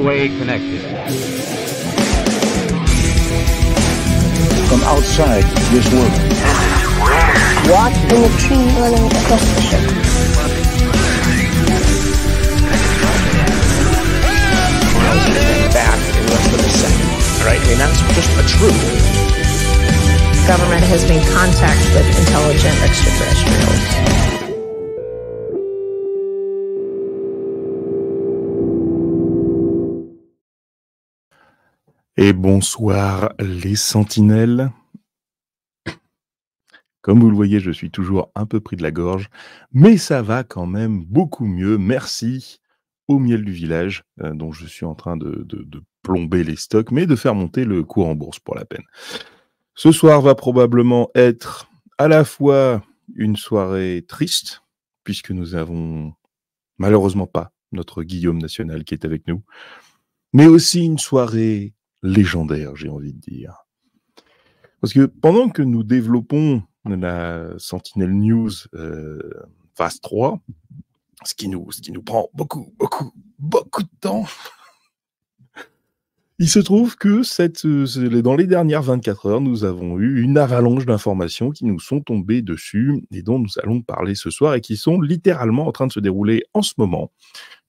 way connected. From outside this world. Watching the tree running across the ship. Back in less than a second. Right, and that's just a truth. Government has made contact with intelligent extraterrestrials. Et bonsoir les sentinelles. Comme vous le voyez, je suis toujours un peu pris de la gorge, mais ça va quand même beaucoup mieux. Merci au miel du village, euh, dont je suis en train de, plomber les stocks, mais de faire monter le cours en bourse pour la peine. Ce soir va probablement être à la fois une soirée triste, puisque nous avons malheureusement pas notre Guillaume National qui est avec nous, mais aussi une soirée légendaire, j'ai envie de dire. Parce que pendant que nous développons la Sentinel News euh, phase 3, ce qui, nous, ce qui nous prend beaucoup, beaucoup, beaucoup de temps, il se trouve que cette, euh, dans les dernières 24 heures, nous avons eu une avalanche d'informations qui nous sont tombées dessus et dont nous allons parler ce soir et qui sont littéralement en train de se dérouler en ce moment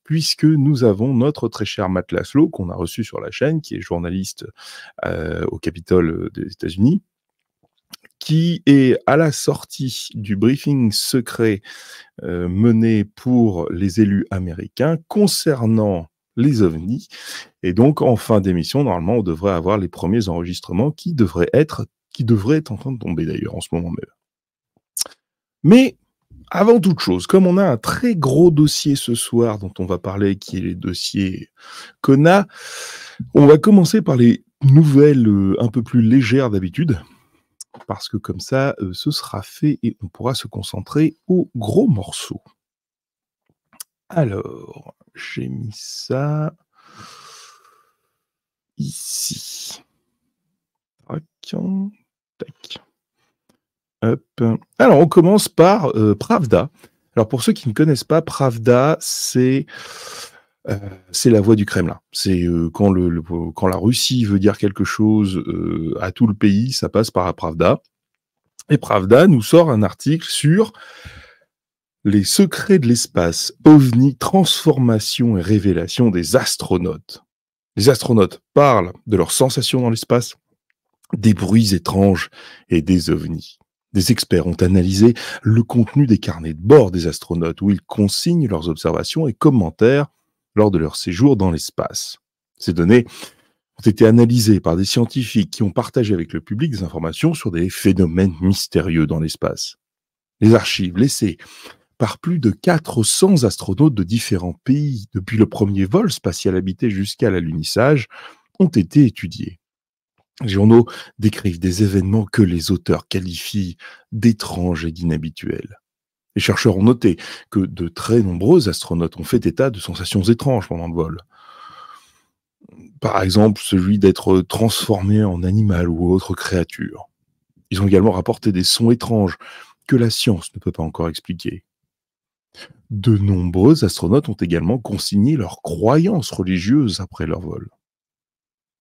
puisque nous avons notre très cher Matt Laszlo, qu'on a reçu sur la chaîne, qui est journaliste euh, au Capitole euh, des États-Unis, qui est à la sortie du briefing secret euh, mené pour les élus américains concernant les ovnis. Et donc, en fin d'émission, normalement, on devrait avoir les premiers enregistrements qui devraient être, qui devraient être en train de tomber d'ailleurs en ce moment même. Mais avant toute chose, comme on a un très gros dossier ce soir dont on va parler, qui est le dossier Cona, on va commencer par les nouvelles euh, un peu plus légères d'habitude, parce que comme ça, euh, ce sera fait et on pourra se concentrer aux gros morceaux. Alors, j'ai mis ça ici. tac. Alors, on commence par euh, Pravda. Alors, pour ceux qui ne connaissent pas, Pravda, c'est euh, la voix du Kremlin. C'est euh, quand, le, quand la Russie veut dire quelque chose à tout le pays, ça passe par Pravda. Et Pravda nous sort un article sur les secrets de l'espace, ovnis, transformation et révélation des astronautes. Les astronautes parlent de leurs sensations dans l'espace, des bruits étranges et des ovnis. Des experts ont analysé le contenu des carnets de bord des astronautes où ils consignent leurs observations et commentaires lors de leur séjour dans l'espace. Ces données ont été analysées par des scientifiques qui ont partagé avec le public des informations sur des phénomènes mystérieux dans l'espace. Les archives laissées par plus de 400 astronautes de différents pays depuis le premier vol spatial habité jusqu'à l'alunissage ont été étudiées. Les journaux décrivent des événements que les auteurs qualifient d'étranges et d'inhabituels. Les chercheurs ont noté que de très nombreux astronautes ont fait état de sensations étranges pendant le vol. Par exemple, celui d'être transformé en animal ou autre créature. Ils ont également rapporté des sons étranges que la science ne peut pas encore expliquer. De nombreux astronautes ont également consigné leurs croyances religieuses après leur vol.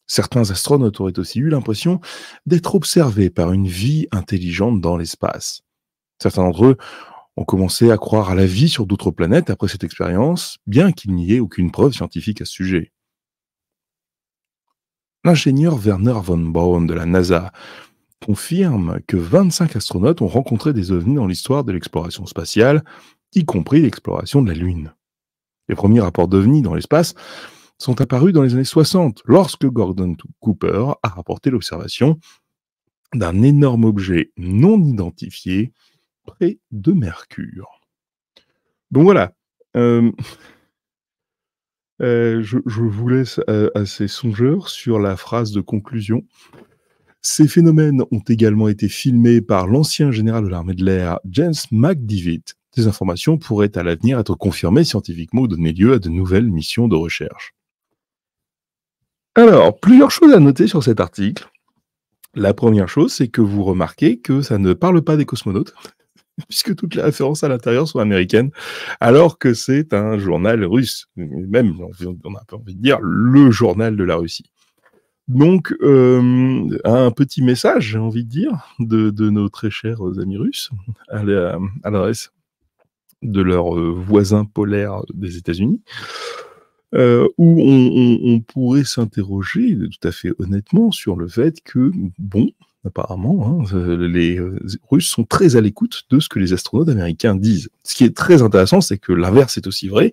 Certains astronautes auraient aussi eu l'impression d'être observés par une vie intelligente dans l'espace. Certains d'entre eux ont commencé à croire à la vie sur d'autres planètes après cette expérience, bien qu'il n'y ait aucune preuve scientifique à ce sujet. L'ingénieur Werner von Braun de la NASA confirme que 25 astronautes ont rencontré des ovnis dans l'histoire de l'exploration spatiale, y compris l'exploration de la Lune. Les premiers rapports d'ovnis dans l'espace sont apparus dans les années 60, lorsque Gordon Cooper a rapporté l'observation d'un énorme objet non identifié près de Mercure. Bon voilà, euh, euh, je, vous laisse assez euh, à, ces songeurs sur la phrase de conclusion. Ces phénomènes ont également été filmés par l'ancien général de l'armée de l'air James McDivitt. Ces informations pourraient à l'avenir être confirmées scientifiquement ou donner lieu à de nouvelles missions de recherche. Alors, plusieurs choses à noter sur cet article. La première chose, c'est que vous remarquez que ça ne parle pas des cosmonautes, puisque toutes les références à l'intérieur sont américaines, alors que c'est un journal russe, même, on a un peu envie de dire, le journal de la Russie. Donc, euh, un petit message, j'ai envie de dire, de, nos très chers amis russes à l'adresse de leurs voisins polaires des États-Unis. Euh, où on, pourrait s'interroger tout à fait honnêtement sur le fait que, bon, apparemment, hein, euh, les euh, Russes sont très à l'écoute de ce que les astronautes américains disent. Ce qui est très intéressant, c'est que l'inverse est aussi vrai.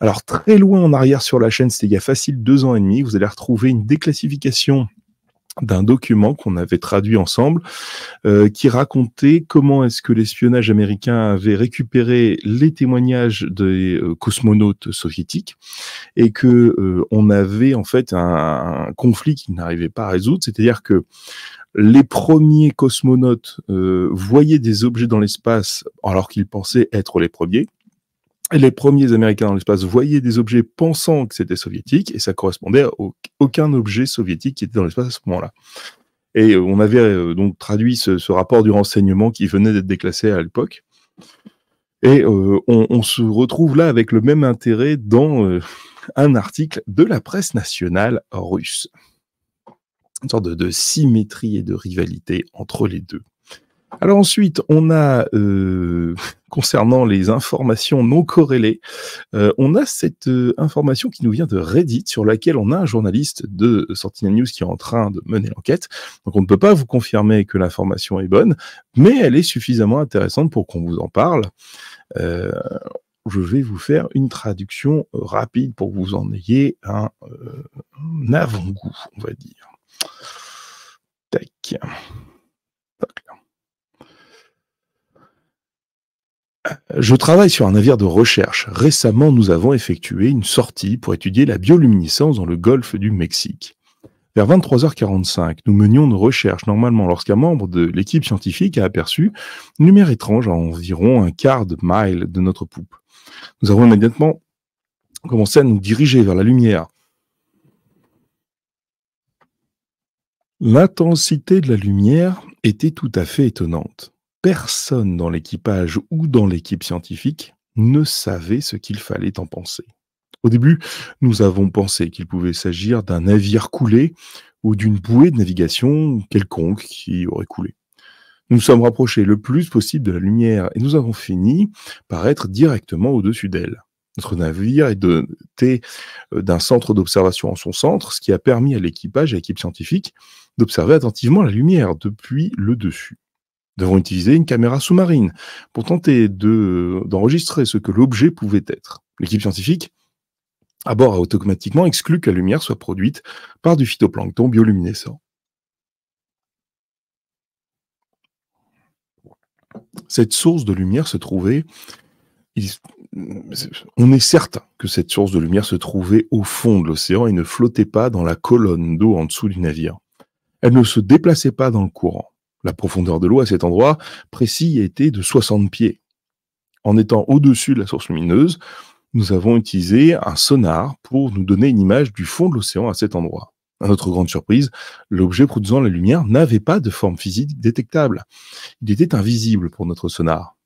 Alors très loin en arrière sur la chaîne, c'était il y facile deux ans et demi, vous allez retrouver une déclassification d'un document qu'on avait traduit ensemble euh, qui racontait comment est-ce que l'espionnage américain avait récupéré les témoignages des euh, cosmonautes soviétiques et que euh, on avait en fait un, conflit qui n'arrivait pas à résoudre, c'est-à-dire que les premiers cosmonautes voyaient des objets dans l'espace alors qu'ils pensaient être les premiers les premiers Américains dans l'espace voyaient des objets pensant que c'était soviétique, et ça correspondait à aucun objet soviétique qui était dans l'espace à ce moment-là. Et euh, on avait euh, donc traduit ce, rapport du renseignement qui venait d'être déclassé à l'époque. Et euh, on, se retrouve là avec le même intérêt dans un article de la presse nationale russe. Une sorte de symétrie et de rivalité entre les deux. Alors ensuite, on a, euh, concernant les informations non corrélées, euh, on a cette euh, information qui nous vient de Reddit, sur laquelle on a un journaliste de Sortina News qui est en train de mener l'enquête. Donc on ne peut pas vous confirmer que l'information est bonne, mais elle est suffisamment intéressante pour qu'on vous en parle. je vais vous faire une traduction rapide pour que vous en ayez un, un avant-goût, on va dire. Tac. Je travaille sur un navire de recherche. Récemment, nous avons effectué une sortie pour étudier la bioluminescence dans le golfe du Mexique. Vers 23h45, nous menions nos recherches normalement lorsqu'un membre de l'équipe scientifique a aperçu une lumière étrange à environ un quart de mile de notre poupe. Nous avons immédiatement commencé à nous diriger vers la lumière. L'intensité de la lumière était tout à fait étonnante personne dans l'équipage ou dans l'équipe scientifique ne savait ce qu'il fallait en penser. Au début, nous avons pensé qu'il pouvait s'agir d'un navire coulé ou d'une bouée de navigation quelconque qui aurait coulé. Nous nous sommes rapprochés le plus possible de la lumière et nous avons fini par être directement au-dessus d'elle. Notre navire est doté euh, d'un centre d'observation en son centre, ce qui a permis à l'équipage et à l'équipe scientifique d'observer attentivement la lumière depuis le dessus devront utiliser une caméra sous-marine pour tenter euh, d'enregistrer ce que l'objet pouvait être. L'équipe scientifique à bord a automatiquement exclu que la lumière soit produite par du phytoplancton bioluminescent. Cette source de lumière se trouvait, euh, on est certain que cette source de lumière se trouvait au fond de l'océan et ne flottait pas dans la colonne d'eau en dessous du navire. Elle ne se déplaçait pas dans le courant la profondeur de l'eau à cet endroit précis était de 60 pieds. En étant au-dessus de la source lumineuse, nous avons utilisé un sonar pour nous donner une image du fond de l'océan à cet endroit. À notre grande surprise, l'objet produisant la lumière n'avait pas de forme physique détectable. Il était invisible pour notre sonar.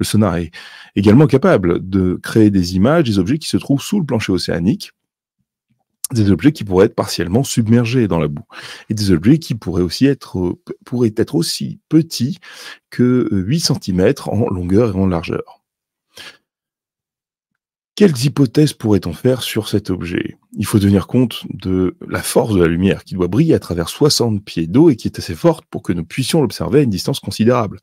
Le sonar est également capable de créer des images des objets qui se trouvent sous le plancher océanique, des objets qui pourraient être partiellement submergés dans la boue et des objets qui pourraient aussi être euh, pourraient être aussi petits que 8 euh, cm en longueur et en largeur. Quelles hypothèses pourrait-on faire sur cet objet Il faut tenir compte de la force de la lumière qui doit briller à travers 60 pieds d'eau et qui est assez forte pour que nous puissions l'observer à une distance considérable.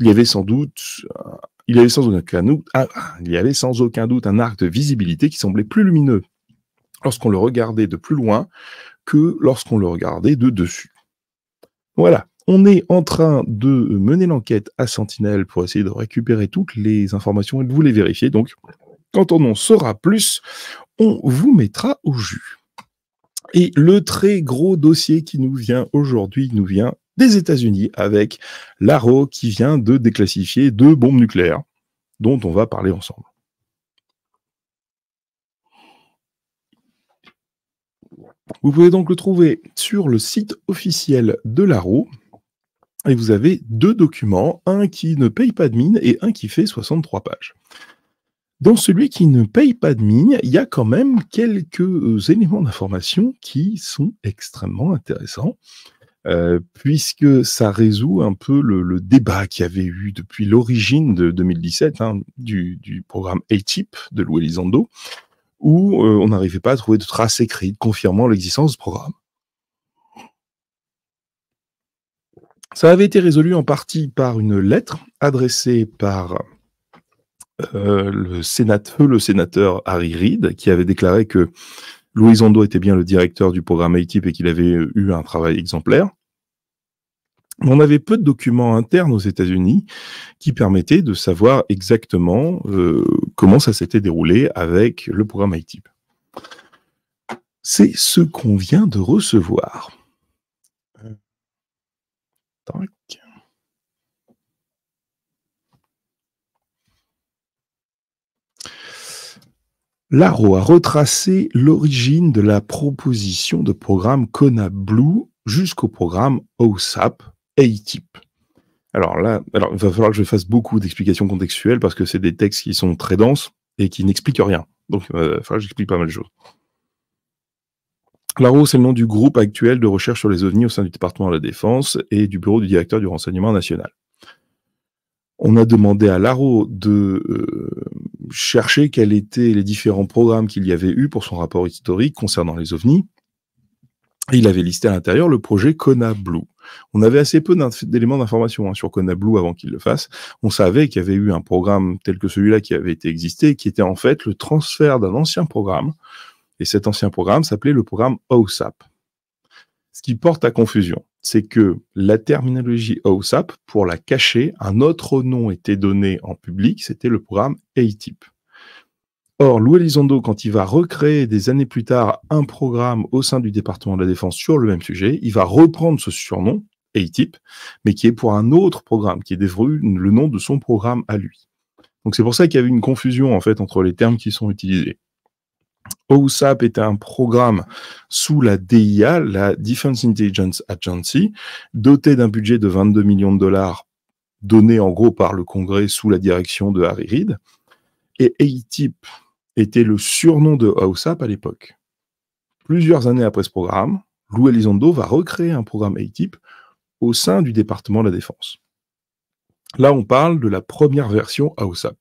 Il y avait sans doute euh, il avait sans aucun doute, ah, il y avait sans aucun doute un arc de visibilité qui semblait plus lumineux lorsqu'on le regardait de plus loin que lorsqu'on le regardait de dessus. Voilà. On est en train de mener l'enquête à Sentinelle pour essayer de récupérer toutes les informations et de vous les vérifier. Donc, quand on en saura plus, on vous mettra au jus. Et le très gros dossier qui nous vient aujourd'hui nous vient des États-Unis avec l'ARO qui vient de déclassifier deux bombes nucléaires dont on va parler ensemble. Vous pouvez donc le trouver sur le site officiel de l'ARO. Et vous avez deux documents, un qui ne paye pas de mine et un qui fait 63 pages. Dans celui qui ne paye pas de mine, il y a quand même quelques euh, éléments d'information qui sont extrêmement intéressants. Euh, puisque ça résout un peu le, débat qu'il y avait eu depuis l'origine de 2017 hein, du, du, programme tip de Louis Elizondo, où euh, on n'arrivait pas à trouver de traces écrites confirmant l'existence du programme. Ça avait été résolu en partie par une lettre adressée par euh, le, sénateur, Harry Reid, qui avait déclaré que Louis Ando était bien le directeur du programme ATIP et qu'il avait eu un travail exemplaire on avait peu de documents internes aux États-Unis qui permettaient de savoir exactement euh, comment ça s'était déroulé avec le programme ITIP. C'est ce qu'on vient de recevoir. Euh, Laro a retracé l'origine de la proposition de programme CONA Blue jusqu'au programme OSAP, a-type. Alors là, il va falloir que je fasse beaucoup d'explications contextuelles parce que c'est des textes qui sont très denses et qui n'expliquent rien. Donc euh, il va falloir que j'explique pas mal de choses. LARO, c'est le nom du groupe actuel de recherche sur les ovnis au sein du département de la Défense et du bureau du directeur du renseignement national. On a demandé à LARO de euh, chercher quels étaient les différents programmes qu'il y avait eu pour son rapport historique concernant les ovnis il avait listé à l'intérieur le projet Kona Blue. On avait assez peu d'éléments d'information hein, sur Kona Blue avant qu'il le fasse. On savait qu'il y avait eu un programme tel que celui-là qui avait été existé, qui était en fait le transfert d'un ancien programme. Et cet ancien programme s'appelait le programme OSAP. Ce qui porte à confusion, c'est que la terminologie OSAP, pour la cacher, un autre nom était donné en public, c'était le programme ATIP. Or, Louis Elizondo, quand il va recréer des années plus tard un programme au sein du département de la défense sur le même sujet, il va reprendre ce surnom, ATIP, mais qui est pour un autre programme, qui est devenu le nom de son programme à lui. Donc c'est pour ça qu'il y a eu une confusion en fait entre les termes qui sont utilisés. OUSAP était un programme sous la DIA, la Defense Intelligence Agency, doté d'un budget de 22 millions de dollars donné en gros par le Congrès sous la direction de Harry Reid. Et ATIP, était le surnom de AOSAP à l'époque. Plusieurs années après ce programme, Lou Elizondo va recréer un programme ATIP au sein du département de la Défense. Là, on parle de la première version AOSAP.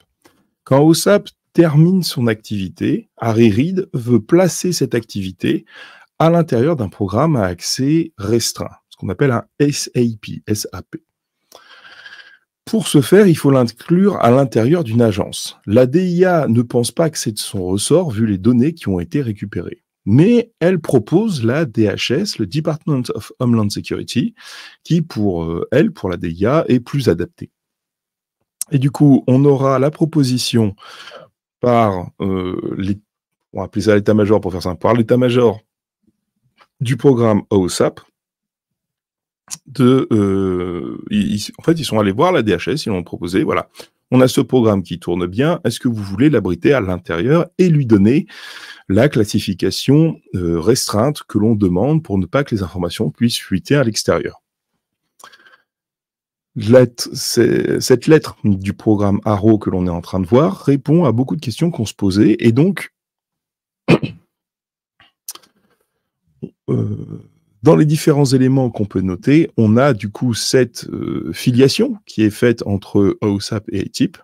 Quand AOSAP termine son activité, Harry Reid veut placer cette activité à l'intérieur d'un programme à accès restreint, ce qu'on appelle un SAP. SAP. Pour ce faire, il faut l'inclure à l'intérieur d'une agence. La DIA ne pense pas que c'est de son ressort vu les données qui ont été récupérées. Mais elle propose la DHS, le Department of Homeland Security, qui pour euh, elle, pour la DIA, est plus adaptée. Et du coup, on aura la proposition par euh, l'état-major pour faire simple, par l'état-major du programme OSAP, euh, en fait, ils sont allés voir la DHS, ils l'ont proposé, voilà. On a ce programme qui tourne bien. Est-ce que vous voulez l'abriter à l'intérieur et lui donner la classification euh, restreinte que l'on demande pour ne pas que les informations puissent fuiter à l'extérieur cette lettre du programme ARO que l'on est en train de voir répond à beaucoup de questions qu'on se posait et donc euh, dans les différents éléments qu'on peut noter, on a du coup cette euh, filiation qui est faite entre OSAP et ATIP.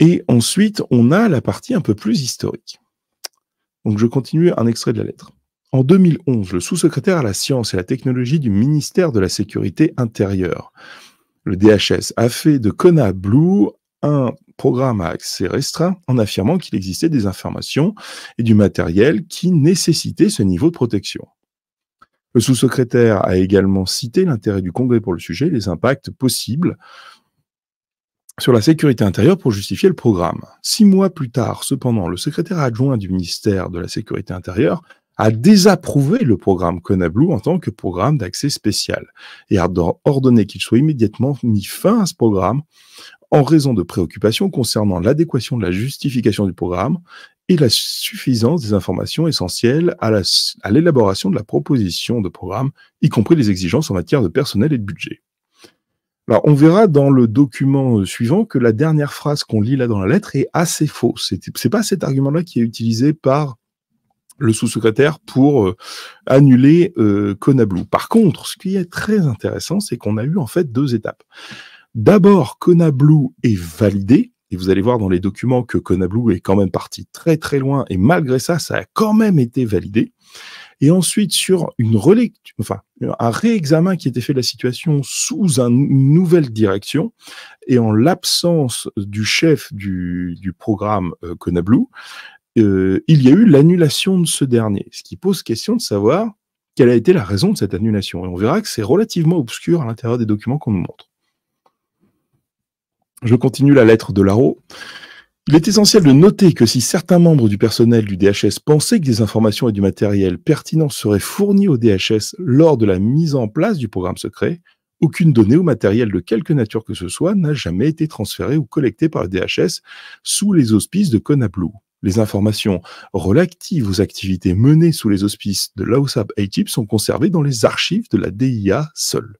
Et ensuite, on a la partie un peu plus historique. Donc, je continue un extrait de la lettre. En 2011, le sous-secrétaire à la science et la technologie du ministère de la Sécurité intérieure, le DHS, a fait de Kona Blue un programme à accès restreint en affirmant qu'il existait des informations et du matériel qui nécessitaient ce niveau de protection. Le sous-secrétaire a également cité l'intérêt du Congrès pour le sujet, les impacts possibles sur la sécurité intérieure pour justifier le programme. Six mois plus tard, cependant, le secrétaire adjoint du ministère de la Sécurité intérieure a désapprouvé le programme Konablou en tant que programme d'accès spécial et a ordonné qu'il soit immédiatement mis fin à ce programme en raison de préoccupations concernant l'adéquation de la justification du programme et la suffisance des informations essentielles à l'élaboration de la proposition de programme, y compris les exigences en matière de personnel et de budget. Alors, on verra dans le document euh, suivant que la dernière phrase qu'on lit là dans la lettre est assez fausse. C'est pas cet argument-là qui est utilisé par le sous-secrétaire pour euh, annuler Conablou. Euh, par contre, ce qui est très intéressant, c'est qu'on a eu en fait deux étapes. D'abord, Conablou est validé, et vous allez voir dans les documents que Conablou est quand même parti très très loin et malgré ça, ça a quand même été validé. Et ensuite, sur une enfin, un réexamen qui était fait de la situation sous une nouvelle direction et en l'absence du chef du, programme Conablou, euh, euh, il y a eu l'annulation de ce dernier. Ce qui pose question de savoir quelle a été la raison de cette annulation. Et on verra que c'est relativement obscur à l'intérieur des documents qu'on nous montre. Je continue la lettre de Laro. Il est essentiel de noter que si certains membres du personnel du DHS pensaient que des informations et du matériel pertinents seraient fournis au DHS lors de la mise en place du programme secret, aucune donnée ou matériel de quelque nature que ce soit n'a jamais été transférée ou collectée par le DHS sous les auspices de Conablou. Les informations relatives aux activités menées sous les auspices de l'AOSAP ATIP sont conservées dans les archives de la DIA seule.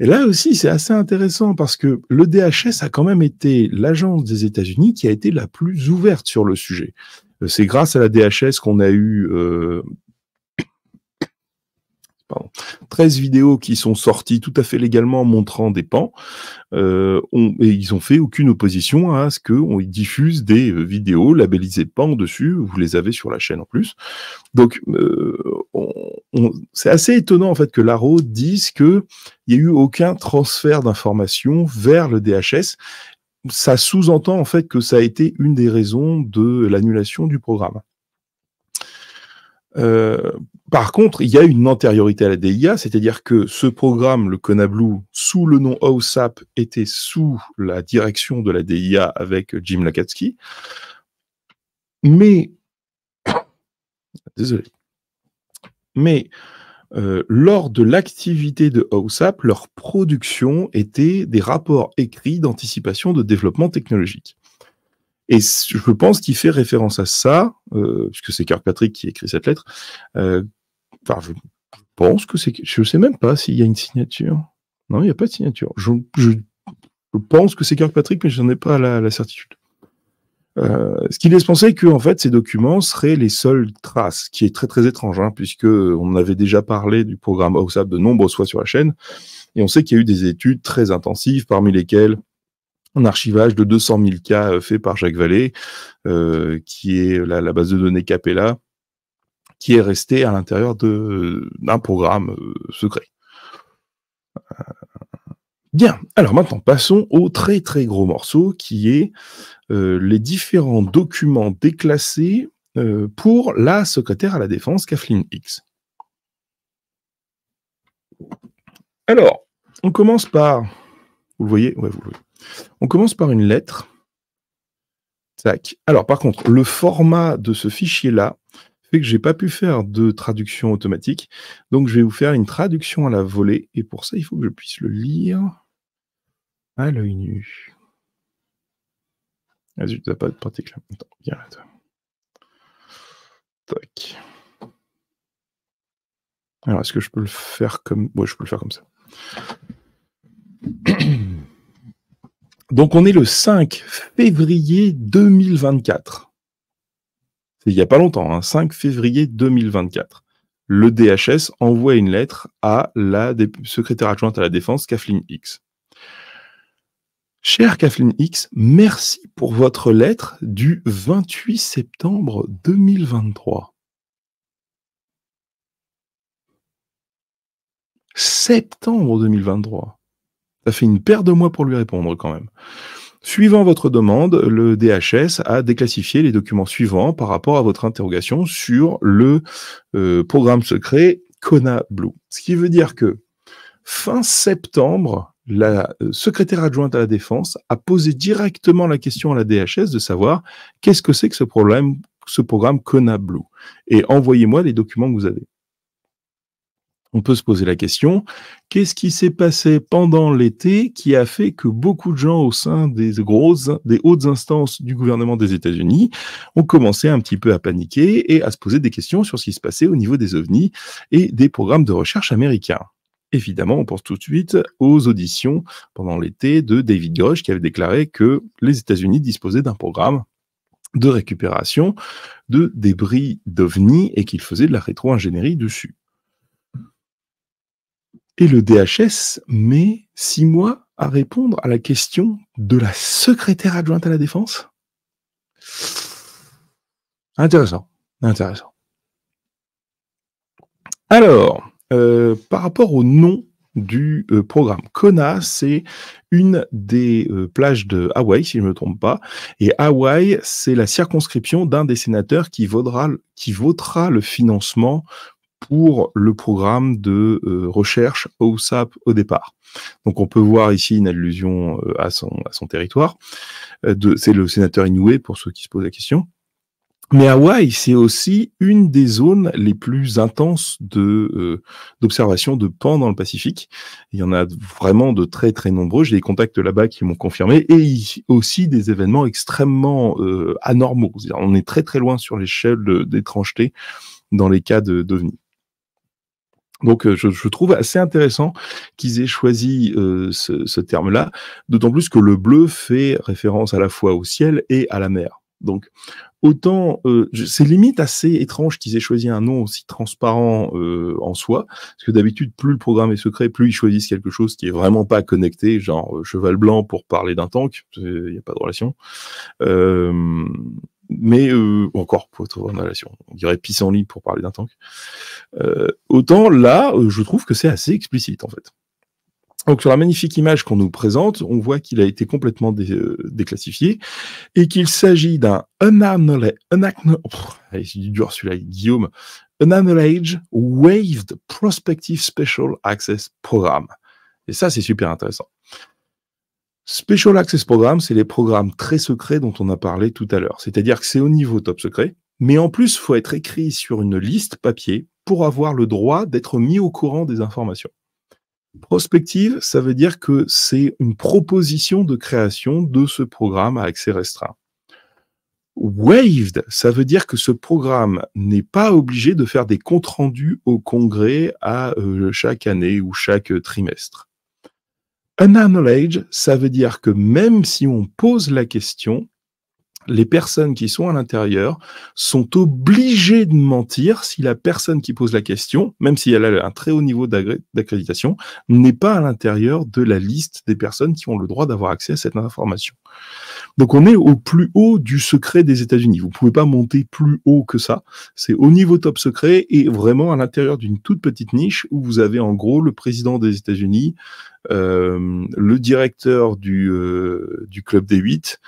Et là aussi, c'est assez intéressant parce que le DHS a quand même été l'agence des États-Unis qui a été la plus ouverte sur le sujet. Euh, c'est grâce à la DHS qu'on a eu euh, 13 vidéos qui sont sorties tout à fait légalement montrant des pans, euh, et ils ont fait aucune opposition à ce qu'on diffuse des euh, vidéos labellisées pans dessus, vous les avez sur la chaîne en plus. Donc, euh, c'est assez étonnant en fait que l'ARO dise qu'il n'y a eu aucun transfert d'informations vers le DHS ça sous-entend en fait que ça a été une des raisons de l'annulation du programme. Euh, par contre, il y a une antériorité à la DIA, c'est-à-dire que ce programme, le Conablue, sous le nom OSAP, était sous la direction de la DIA avec Jim Lakatsky. Mais, désolé, mais euh, lors de l'activité de OSAP, leur production était des rapports écrits d'anticipation de développement technologique. Et je pense qu'il fait référence à ça, euh, puisque c'est Kirkpatrick qui écrit cette lettre. Euh, enfin, je pense que c'est. Je ne sais même pas s'il y a une signature. Non, il n'y a pas de signature. Je, pense que c'est Kirkpatrick, mais je n'en ai pas la, certitude. Euh, ce qui laisse penser que en fait ces documents seraient les seules traces, qui est très très étrange, hein, puisque on avait déjà parlé du programme OSAP de nombreuses fois sur la chaîne, et on sait qu'il y a eu des études très intensives, parmi lesquelles un archivage de 200 000 cas euh, fait par Jacques Vallée, euh, qui est la, base de données Capella, qui est restée à l'intérieur d'un programme euh, secret. Bien, alors maintenant passons au très très gros morceau qui est les différents documents déclassés pour la secrétaire à la défense, Kathleen Hicks. Alors, on commence par vous le voyez Ouais, vous le voyez. On commence par une lettre. Tac. Alors, par contre, le format de ce fichier-là fait que j'ai pas pu faire de traduction automatique. Donc, je vais vous faire une traduction à la volée. Et pour ça, il faut que je puisse le lire à l'œil nu. Vas-y, tu n'as pas de pratique là. Attends, viens Tac. Alors, est-ce que je peux le faire comme... Ouais, je peux le faire comme ça. Donc on est le 5 février 2024. C'est il n'y a pas longtemps, 5 hein, février 2024. Le DHS envoie une lettre à la secrétaire adjointe à la défense, Kathleen X. Cher Kathleen X, merci pour votre lettre du 28 septembre 2023. Septembre 2023. Ça fait une paire de mois pour lui répondre quand même. Suivant votre demande, le DHS a déclassifié les documents suivants par rapport à votre interrogation sur le euh, programme secret Kona Blue. Ce qui veut dire que fin septembre, la euh, secrétaire adjointe à la défense a posé directement la question à la DHS de savoir qu'est-ce que c'est que ce, problème, ce programme Kona Blue et envoyez-moi les documents que vous avez. On peut se poser la question, qu'est-ce qui s'est passé pendant l'été qui a fait que beaucoup de gens au sein des grosses, des hautes instances du gouvernement des États-Unis ont commencé un petit peu à paniquer et à se poser des questions sur ce qui se passait au niveau des ovnis et des programmes de recherche américains. Évidemment, on pense tout de suite aux auditions pendant l'été de David Grosh qui avait déclaré que les États-Unis disposaient d'un programme de récupération de débris d'ovnis et qu'il faisait de la rétro-ingénierie dessus. Et le DHS met six mois à répondre à la question de la secrétaire adjointe à la défense. Intéressant, intéressant. Alors, euh, par rapport au nom du euh, programme. Kona, c'est une des euh, plages de Hawaï, si je ne me trompe pas. Et Hawaï, c'est la circonscription d'un des sénateurs qui, qui votera le financement pour le programme de euh, recherche OSAP au départ. Donc on peut voir ici une allusion euh, à, son, territoire. Euh, c'est le sénateur Inoué, pour ceux qui se posent la question. Mais Hawaï, c'est aussi une des zones les plus intenses de d'observation de pans dans le Pacifique. Il y en a vraiment de très très nombreux. J'ai des contacts là-bas qui m'ont confirmé et aussi des événements extrêmement anormaux. on est très très loin sur l'échelle d'étrangeté dans les cas de d'OVNI. Donc, euh, je, trouve assez intéressant qu'ils aient choisi euh, ce, terme-là, d'autant plus que le bleu fait référence à la fois au ciel et à la mer. Donc, autant euh, c'est limite assez étrange qu'ils aient choisi un nom aussi transparent en soi, parce que d'habitude plus le programme est secret, plus ils choisissent quelque chose qui est vraiment pas connecté, genre cheval blanc pour parler d'un tank, il n'y a pas de relation mais euh, encore pour en relation, on dirait pisse en ligne pour parler d'un tank. Euh, autant là, euh, je trouve que c'est assez explicite en fait. Donc sur la magnifique image qu'on nous présente, on voit qu'il a été complètement euh, déclassifié et qu'il s'agit d'un du dur Guillaume, Waived Prospective Special Access Program. Et ça, c'est super intéressant. Special Access Program, c'est les programmes très secrets dont on a parlé tout à l'heure. C'est-à-dire que c'est au niveau top secret, mais en plus, il faut être écrit sur une liste papier pour avoir le droit d'être mis au courant des informations. Prospective, ça veut dire que c'est une proposition de création de ce programme à accès restreint. Waived, ça veut dire que ce programme n'est pas obligé de faire des comptes rendus au congrès à euh, chaque année ou chaque trimestre. Un knowledge, ça veut dire que même si on pose la question, les personnes qui sont à l'intérieur sont obligées de mentir si la personne qui pose la question, même si elle a un très haut niveau d'accréditation, n'est pas à l'intérieur de la liste des personnes qui ont le droit d'avoir accès à cette information. Donc on est au plus haut du secret des États-Unis. Vous ne pouvez pas monter plus haut que ça. C'est au niveau top secret et vraiment à l'intérieur d'une toute petite niche où vous avez en gros le président des États-Unis, euh, le directeur du, euh, du club des 8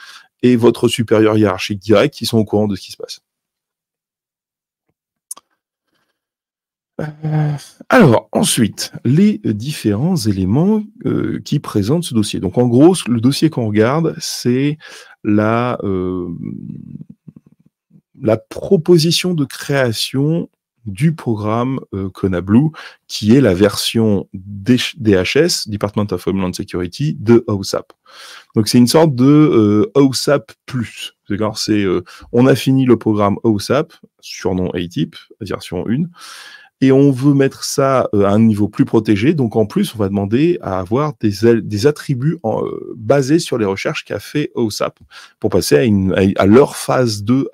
et votre supérieur hiérarchique direct qui sont au courant de ce qui se passe. Euh, alors, ensuite, les différents éléments euh, qui présentent ce dossier. Donc, en gros, le dossier qu'on regarde, c'est la, euh, la proposition de création du programme euh, qui est la version DHS, Department of Homeland Security, de OSAP. Donc c'est une sorte de euh, OSAP plus. C'est euh, on a fini le programme OSAP, surnom ATIP, version 1, et on veut mettre ça euh, à un niveau plus protégé. Donc en plus, on va demander à avoir des, attributs basés sur les recherches qu'a fait OSAP pour passer à, leur phase 2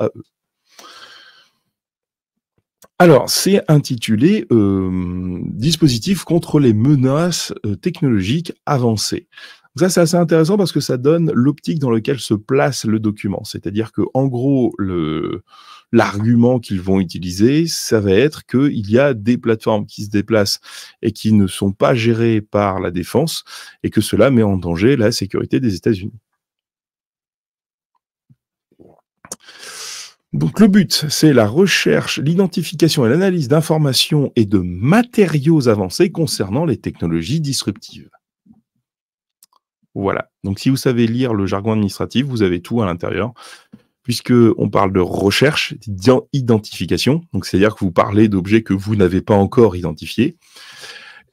alors, c'est intitulé euh, Dispositif contre les menaces euh, technologiques avancées. ça, c'est assez intéressant parce que ça donne l'optique dans laquelle se place le document. C'est-à-dire que, en gros, le, l'argument qu'ils vont utiliser, ça va être qu'il y a des plateformes qui se déplacent et qui ne sont pas gérées par la défense et que cela met en danger la sécurité des États-Unis. Donc le but, c'est la recherche, l'identification et l'analyse d'informations et de matériaux avancés concernant les technologies disruptives. Voilà. Donc si vous savez lire le jargon administratif, vous avez tout à l'intérieur, puisque on parle de recherche, d'identification. Donc c'est-à-dire que vous parlez d'objets que vous n'avez pas encore identifiés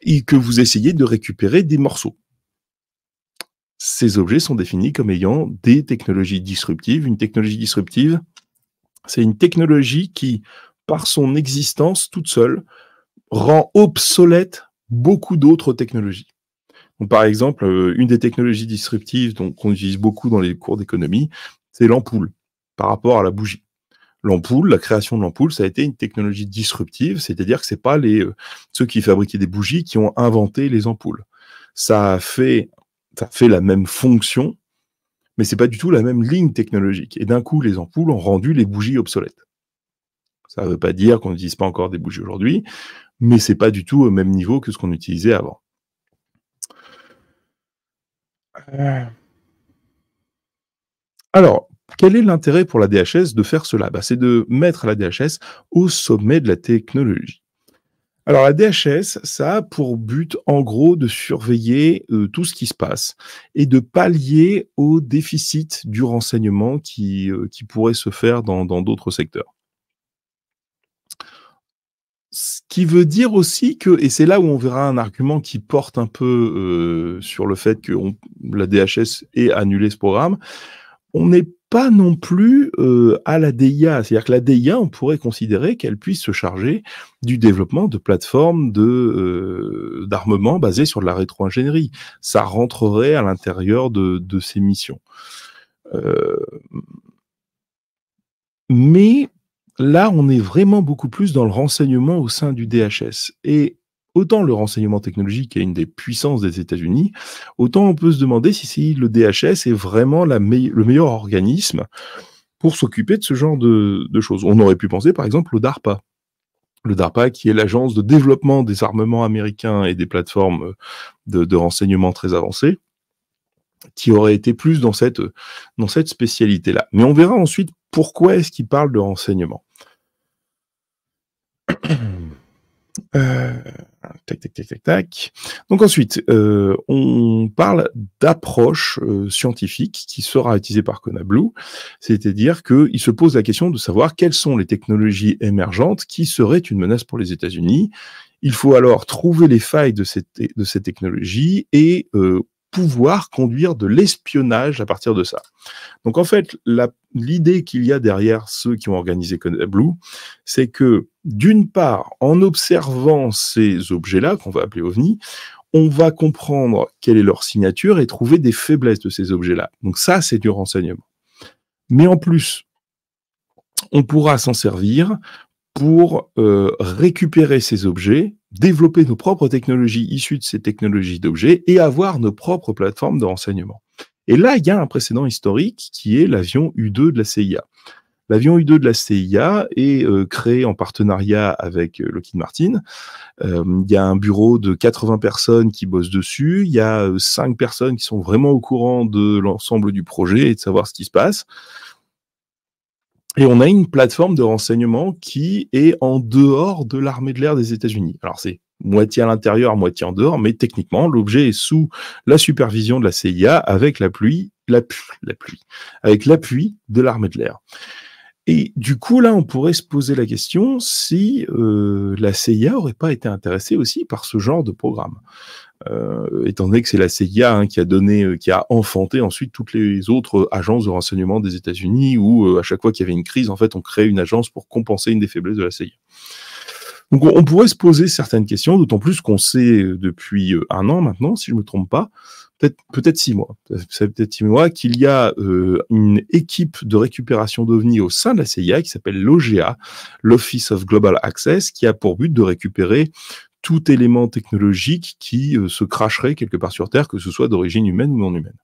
et que vous essayez de récupérer des morceaux. Ces objets sont définis comme ayant des technologies disruptives. Une technologie disruptive, c'est une technologie qui, par son existence toute seule, rend obsolète beaucoup d'autres technologies. par exemple, euh, une des technologies disruptives qu'on utilise beaucoup dans les cours d'économie, c'est l'ampoule par rapport à la bougie. L'ampoule, la création de l'ampoule, ça a été une technologie disruptive, c'est-à-dire que ce n'est pas les, euh, ceux qui fabriquaient des bougies qui ont inventé les ampoules. Ça a fait, ça a fait la même fonction, mais c'est pas du tout la même ligne technologique. Et d'un coup, les ampoules ont rendu les bougies obsolètes. Ça ne veut pas dire qu'on n'utilise pas encore des bougies aujourd'hui, mais c'est pas du tout au même niveau que ce qu'on utilisait avant. Euh. Alors, quel est l'intérêt pour la DHS de faire cela bah, C'est de mettre la DHS au sommet de la technologie. Alors la DHS, ça a pour but en gros de surveiller euh, tout ce qui se passe et de pallier au déficit du renseignement qui, euh, qui pourrait se faire dans d'autres secteurs. Ce qui veut dire aussi que, et c'est là où on verra un argument qui porte un peu euh, sur le fait que la DHS ait annulé ce programme, on n'est pas non plus euh, à la DIA. C'est-à-dire que la DIA, on pourrait considérer qu'elle puisse se charger du développement de plateformes de euh, d'armement basées sur de la rétro-ingénierie. Ça rentrerait à l'intérieur de, de ses missions. Euh, mais là, on est vraiment beaucoup plus dans le renseignement au sein du DHS. Et Autant le renseignement technologique est une des puissances des États-Unis, autant on peut se demander si le DHS est vraiment le meilleur organisme pour s'occuper de ce genre de, choses. On aurait pu penser par exemple au DARPA. Le DARPA, qui est l'agence de développement des armements américains et des plateformes euh, de, renseignement très avancées, qui aurait été plus dans cette, dans cette spécialité-là. Mais on verra ensuite pourquoi est-ce qu'il parle de renseignement. Euh, Tac, Donc ensuite, euh, on parle d'approche euh, scientifique qui sera utilisée par Conablue, c'est-à-dire qu'il se pose la question de savoir quelles sont les technologies émergentes qui seraient une menace pour les États-Unis. Il faut alors trouver les failles de ces, de technologies et euh, pouvoir conduire de l'espionnage à partir de ça. Donc en fait, la l'idée qu'il y a derrière ceux qui ont organisé Code Blue, c'est que d'une part, en observant ces objets-là, qu'on va appeler OVNI, on va comprendre quelle est leur signature et trouver des faiblesses de ces objets-là. Donc ça, c'est du renseignement. Mais en plus, on pourra s'en servir pour euh, récupérer ces objets, développer nos propres technologies issues de ces technologies d'objets et avoir nos propres plateformes de renseignement. Et là, il y a un précédent historique qui est l'avion U2 de la CIA. L'avion U2 de la CIA est euh, créé en partenariat avec euh, Lockheed Martin. Euh, il y a un bureau de 80 personnes qui bossent dessus. Il y a 5 personnes qui sont vraiment au courant de l'ensemble du projet et de savoir ce qui se passe. Et on a une plateforme de renseignement qui est en dehors de l'armée de l'air des États-Unis. Alors c'est moitié à l'intérieur, moitié en dehors, mais techniquement, l'objet est sous la supervision de la CIA avec l'appui, la pluie, avec l'appui de l'armée de l'air. Et du coup, là, on pourrait se poser la question si euh, la CIA n'aurait pas été intéressée aussi par ce genre de programme. Euh, étant donné que c'est la CIA hein, qui a donné, euh, qui a enfanté ensuite toutes les autres agences de renseignement des États-Unis, où à chaque fois qu'il y avait une crise, en fait, on crée une agence pour compenser une des faiblesses de la CIA. Donc on pourrait se poser certaines questions, d'autant plus qu'on sait euh, depuis euh, un an maintenant, si je ne me trompe pas, peut-être peut-être six mois, peut-être six mois, qu'il y a euh, une équipe de récupération d'OVNI au sein de la CIA qui s'appelle l'OGA, l'Office of Global Access, qui a pour but de récupérer tout élément technologique qui se cracherait quelque part sur Terre, que ce soit d'origine humaine ou non humaine.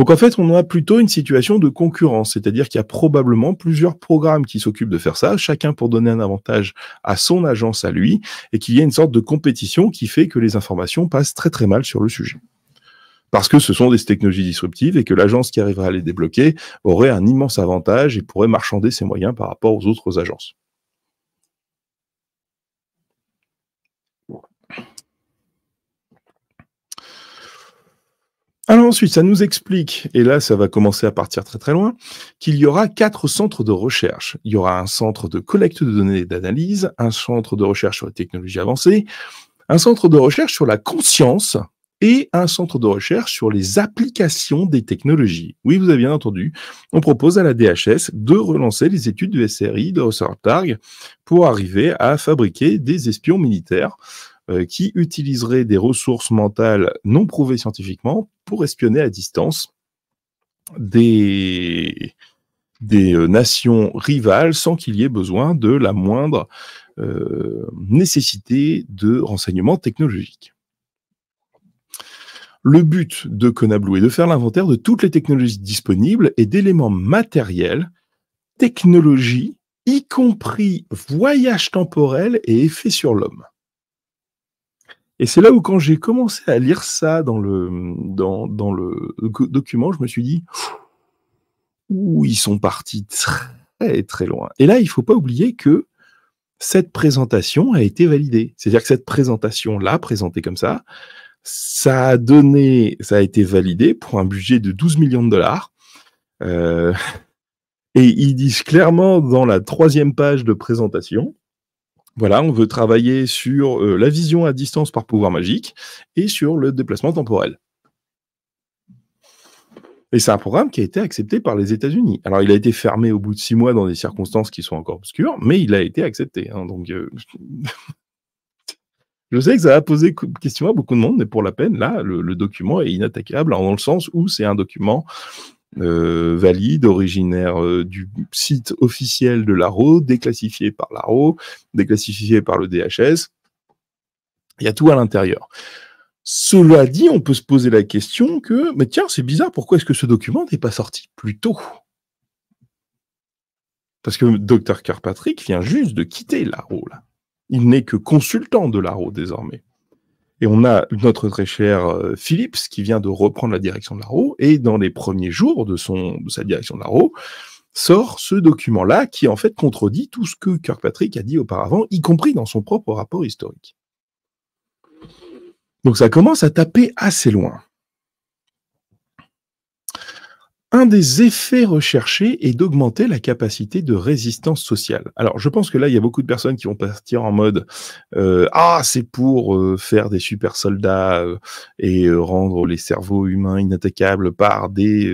Donc en fait, on a plutôt une situation de concurrence, c'est-à-dire qu'il y a probablement plusieurs programmes qui s'occupent de faire ça, chacun pour donner un avantage à son agence à lui, et qu'il y a une sorte de compétition qui fait que les informations passent très très mal sur le sujet parce que ce sont des technologies disruptives et que l'agence qui arriverait à les débloquer aurait un immense avantage et pourrait marchander ses moyens par rapport aux autres agences. Alors ensuite, ça nous explique, et là ça va commencer à partir très très loin, qu'il y aura quatre centres de recherche. Il y aura un centre de collecte de données et d'analyse, un centre de recherche sur les technologies avancées, un centre de recherche sur la conscience et un centre de recherche sur les applications des technologies. Oui, vous avez bien entendu, on propose à la DHS de relancer les études de SRI, de Research Targ, pour arriver à fabriquer des espions militaires euh, qui utiliserait des ressources mentales non prouvées scientifiquement pour espionner à distance des, euh, nations rivales sans qu'il y ait besoin de la moindre euh, nécessité de renseignements technologiques. Le but de Conablou est de faire l'inventaire de toutes les technologies disponibles et d'éléments matériels, technologies, y compris voyages temporels et effets sur l'homme. Et c'est là où, quand j'ai commencé à lire ça dans le, dans, dans le document, je me suis dit, où ils sont partis très, très loin. Et là, il ne faut pas oublier que cette présentation a été validée. C'est-à-dire que cette présentation-là, présentée comme ça, ça a donné, ça a été validé pour un budget de 12 millions de dollars. Euh, et ils disent clairement dans la troisième page de présentation voilà, on veut travailler sur euh, la vision à distance par pouvoir magique et sur le déplacement temporel. Et c'est un programme qui a été accepté par les États-Unis. Alors, il a été fermé au bout de six mois dans des circonstances qui sont encore obscures, mais il a été accepté. Hein, donc, euh, je sais que ça a posé question à beaucoup de monde, mais pour la peine, là, le, le document est inattaquable dans le sens où c'est un document euh, valide, originaire euh, du site officiel de l'ARO, déclassifié par l'ARO, déclassifié par le DHS. Il y a tout à l'intérieur. Cela dit, on peut se poser la question que, mais tiens, c'est bizarre, pourquoi est-ce que ce document n'est pas sorti plus tôt Parce que Dr. Kirkpatrick vient juste de quitter l'ARO. Il n'est que consultant de l'ARO désormais. Et on a notre très cher euh, Philips qui vient de reprendre la direction de la Et dans les premiers jours de, son, de sa direction de la sort ce document-là qui en fait contredit tout ce que Kirkpatrick a dit auparavant, y compris dans son propre rapport historique. Donc ça commence à taper assez loin un des effets recherchés est d'augmenter la capacité de résistance sociale. Alors, je pense que là, il y a beaucoup de personnes qui vont partir en mode euh, ah, c'est pour euh, faire des super soldats euh, et rendre les cerveaux humains inattaquables par des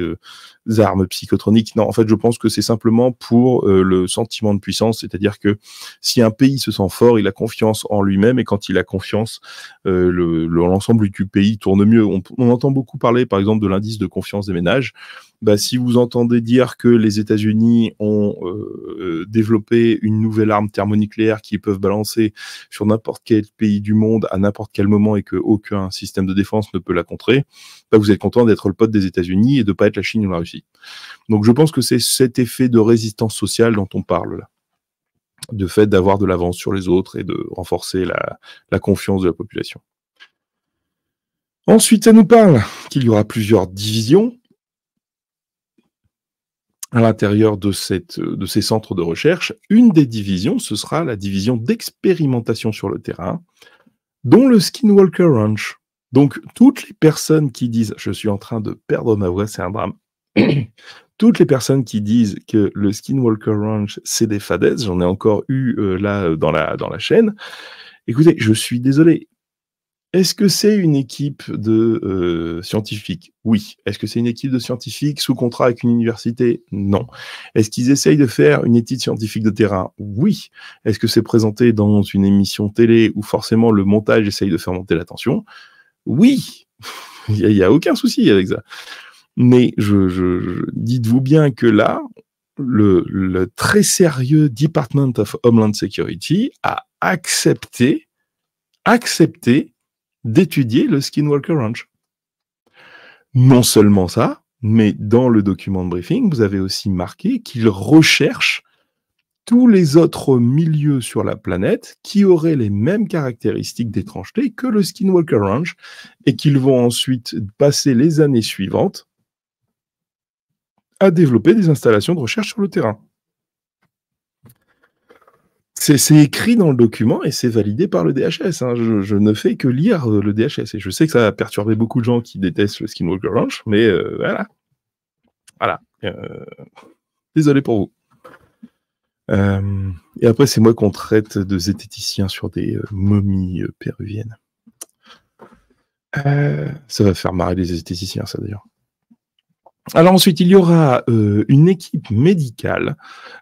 armes psychotroniques. Non, en fait, je pense que c'est simplement pour euh, le sentiment de puissance, c'est-à-dire que si un pays se sent fort, il a confiance en lui-même, et quand il a confiance, euh, l'ensemble du pays tourne mieux. On, entend beaucoup parler, par exemple, de l'indice de confiance des ménages. Bah, si vous entendez dire que les États-Unis ont euh, développé une nouvelle arme thermonucléaire qu'ils peuvent balancer sur n'importe quel pays du monde à n'importe quel moment et qu'aucun système de défense ne peut la contrer, bah, vous êtes content d'être le pote des États-Unis et de pas être la Chine ou la Russie. Donc je pense que c'est cet effet de résistance sociale dont on parle là. De fait d'avoir de l'avance sur les autres et de renforcer la, confiance de la population. Ensuite, ça nous parle qu'il y aura plusieurs divisions à l'intérieur de, de ces centres de recherche. Une des divisions, ce sera la division d'expérimentation sur le terrain, dont le Skinwalker Ranch. Donc, toutes les personnes qui disent « je suis en train de perdre ma voix, c'est un drame », toutes les personnes qui disent que le Skinwalker Ranch, c'est des fadaises, j'en ai encore eu euh, là dans la, dans la chaîne. Écoutez, je suis désolé. Est-ce que c'est une équipe de euh, scientifiques Oui. Est-ce que c'est une équipe de scientifiques sous contrat avec une université Non. Est-ce qu'ils essayent de faire une étude scientifique de terrain Oui. Est-ce que c'est présenté dans une émission télé où forcément le montage essaye de faire monter l'attention Oui. Il n'y a aucun souci avec ça. Mais dites-vous bien que là, le, très sérieux Department of Homeland Security a accepté, accepté d'étudier le Skinwalker Ranch. Non seulement ça, mais dans le document de briefing, vous avez aussi marqué qu'il recherche tous les autres milieux sur la planète qui auraient les mêmes caractéristiques d'étrangeté que le Skinwalker Ranch et qu'ils vont ensuite passer les années suivantes à développer des installations de recherche sur le terrain. C'est écrit dans le document et c'est validé par le DHS. Hein. Je, ne fais que lire euh, le DHS. Et je sais que ça a perturbé beaucoup de gens qui détestent le Skinwalker Ranch, mais euh, voilà. Voilà. Euh, désolé pour vous. et après, c'est moi qu'on traite de zététicien sur des momies péruviennes. ça va faire marrer les zététiciens, ça d'ailleurs. Alors ensuite, il y aura euh, une équipe médicale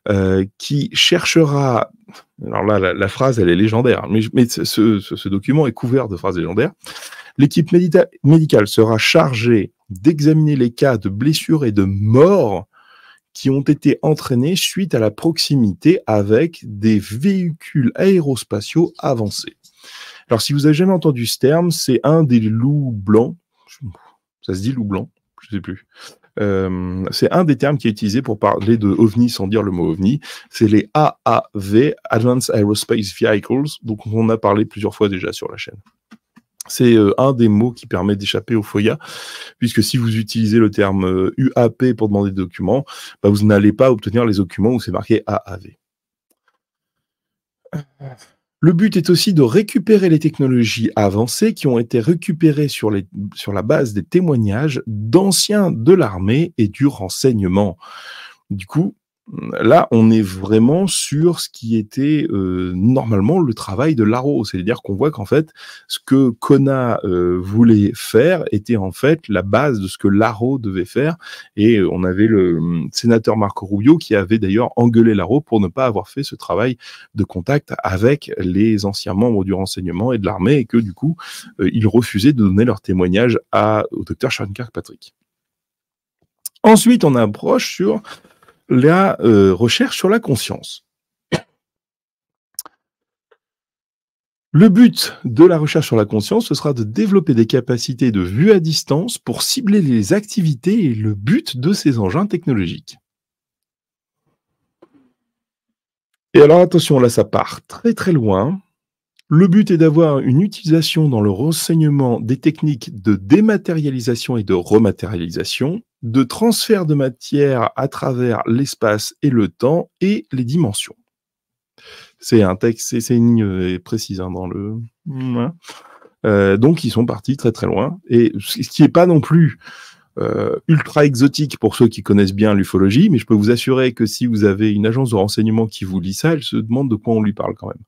euh, qui cherchera. Alors là, la, phrase, elle est légendaire, hein, mais, ce, document est couvert de phrases légendaires. L'équipe médicale sera chargée d'examiner les cas de blessures et de morts qui ont été entraînés suite à la proximité avec des véhicules aérospatiaux avancés. Alors, si vous n'avez jamais entendu ce terme, c'est un des loups blancs. Ça se dit loup blanc, je ne sais plus. Euh, c'est un des termes qui est utilisé pour parler de OVNI sans dire le mot OVNI. C'est les AAV, Advanced Aerospace Vehicles, donc on a parlé plusieurs fois déjà sur la chaîne. C'est euh, un des mots qui permet d'échapper au FOIA, puisque si vous utilisez le terme UAP euh, pour demander des documents, bah, vous n'allez pas obtenir les documents où c'est marqué AAV. Le but est aussi de récupérer les technologies avancées qui ont été récupérées sur, les, sur la base des témoignages d'anciens de l'armée et du renseignement. Du coup, Là, on est vraiment sur ce qui était euh, normalement le travail de Laro, c'est-à-dire qu'on voit qu'en fait, ce que Kona euh, voulait faire était en fait la base de ce que Laro devait faire. Et euh, on avait le hum, sénateur Marco Rubio qui avait d'ailleurs engueulé Laro pour ne pas avoir fait ce travail de contact avec les anciens membres du renseignement et de l'armée, et que du coup, il refusait de donner leur témoignage au docteur Sean Kirkpatrick. Ensuite, on approche sur la euh, recherche sur la conscience. Le but de la recherche sur la conscience, ce sera de développer des capacités de vue à distance pour cibler les activités et le but de ces engins technologiques. Et alors attention, là ça part très très loin. Le but est d'avoir une utilisation dans le renseignement des techniques de dématérialisation et de rematérialisation, de transfert de matière à travers l'espace et le temps et les dimensions. C'est un texte, c'est une ligne euh, précise hein, dans le. Mmh, euh, donc ils sont partis très très loin. Et ce qui n'est pas non plus euh, ultra exotique pour ceux qui connaissent bien l'ufologie, mais je peux vous assurer que si vous avez une agence de renseignement qui vous lit ça, elle se demande de quoi on lui parle quand même.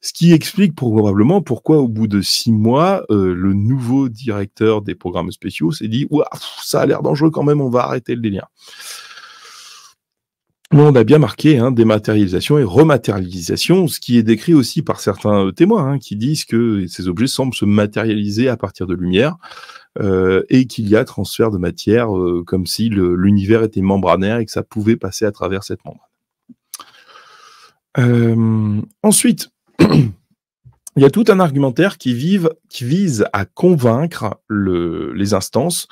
Ce qui explique probablement pourquoi, au bout de six mois, euh, le nouveau directeur des programmes spéciaux s'est dit ça a l'air dangereux quand même, on va arrêter le délire. on a bien marqué hein, dématérialisation et rematérialisation, ce qui est décrit aussi par certains euh, témoins hein, qui disent que ces objets semblent se matérialiser à partir de lumière euh, et qu'il y a transfert de matière comme si l'univers était membranaire et que ça pouvait passer à travers cette membrane. ensuite, il y a tout un argumentaire qui, vise à convaincre les instances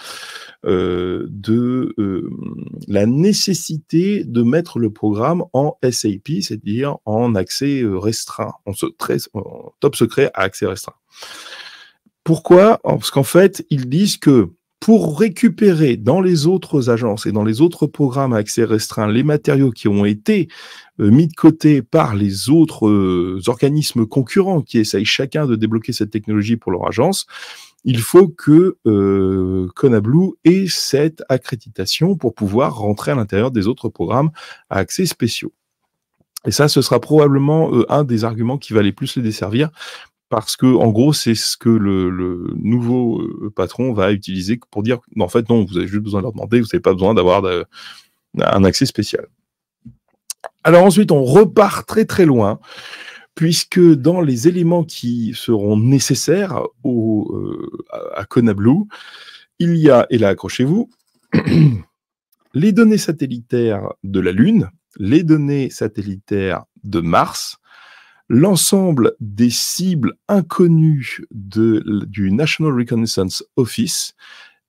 euh, de euh, la nécessité de mettre le programme en SAP, c'est-à-dire en accès euh, restreint, en top secret à accès restreint. Pourquoi Parce qu'en fait, ils disent que pour récupérer dans les autres agences et dans les autres programmes à accès restreint les matériaux qui ont été euh, mis de côté par les autres euh, organismes concurrents qui essayent chacun de débloquer cette technologie pour leur agence, il faut que euh, Conablu ait cette accréditation pour pouvoir rentrer à l'intérieur des autres programmes à accès spéciaux. Et ça, ce sera probablement euh, un des arguments qui va les plus les desservir parce que en gros c'est ce que le, nouveau euh, patron va utiliser pour dire en fait non vous avez juste besoin de leur demander vous n'avez pas besoin d'avoir un accès spécial alors ensuite on repart très très loin puisque dans les éléments qui seront nécessaires euh, à Conablu il y a et là accrochez-vous les données satellitaires de la Lune les données satellitaires de Mars l'ensemble des cibles inconnues du National Reconnaissance Office,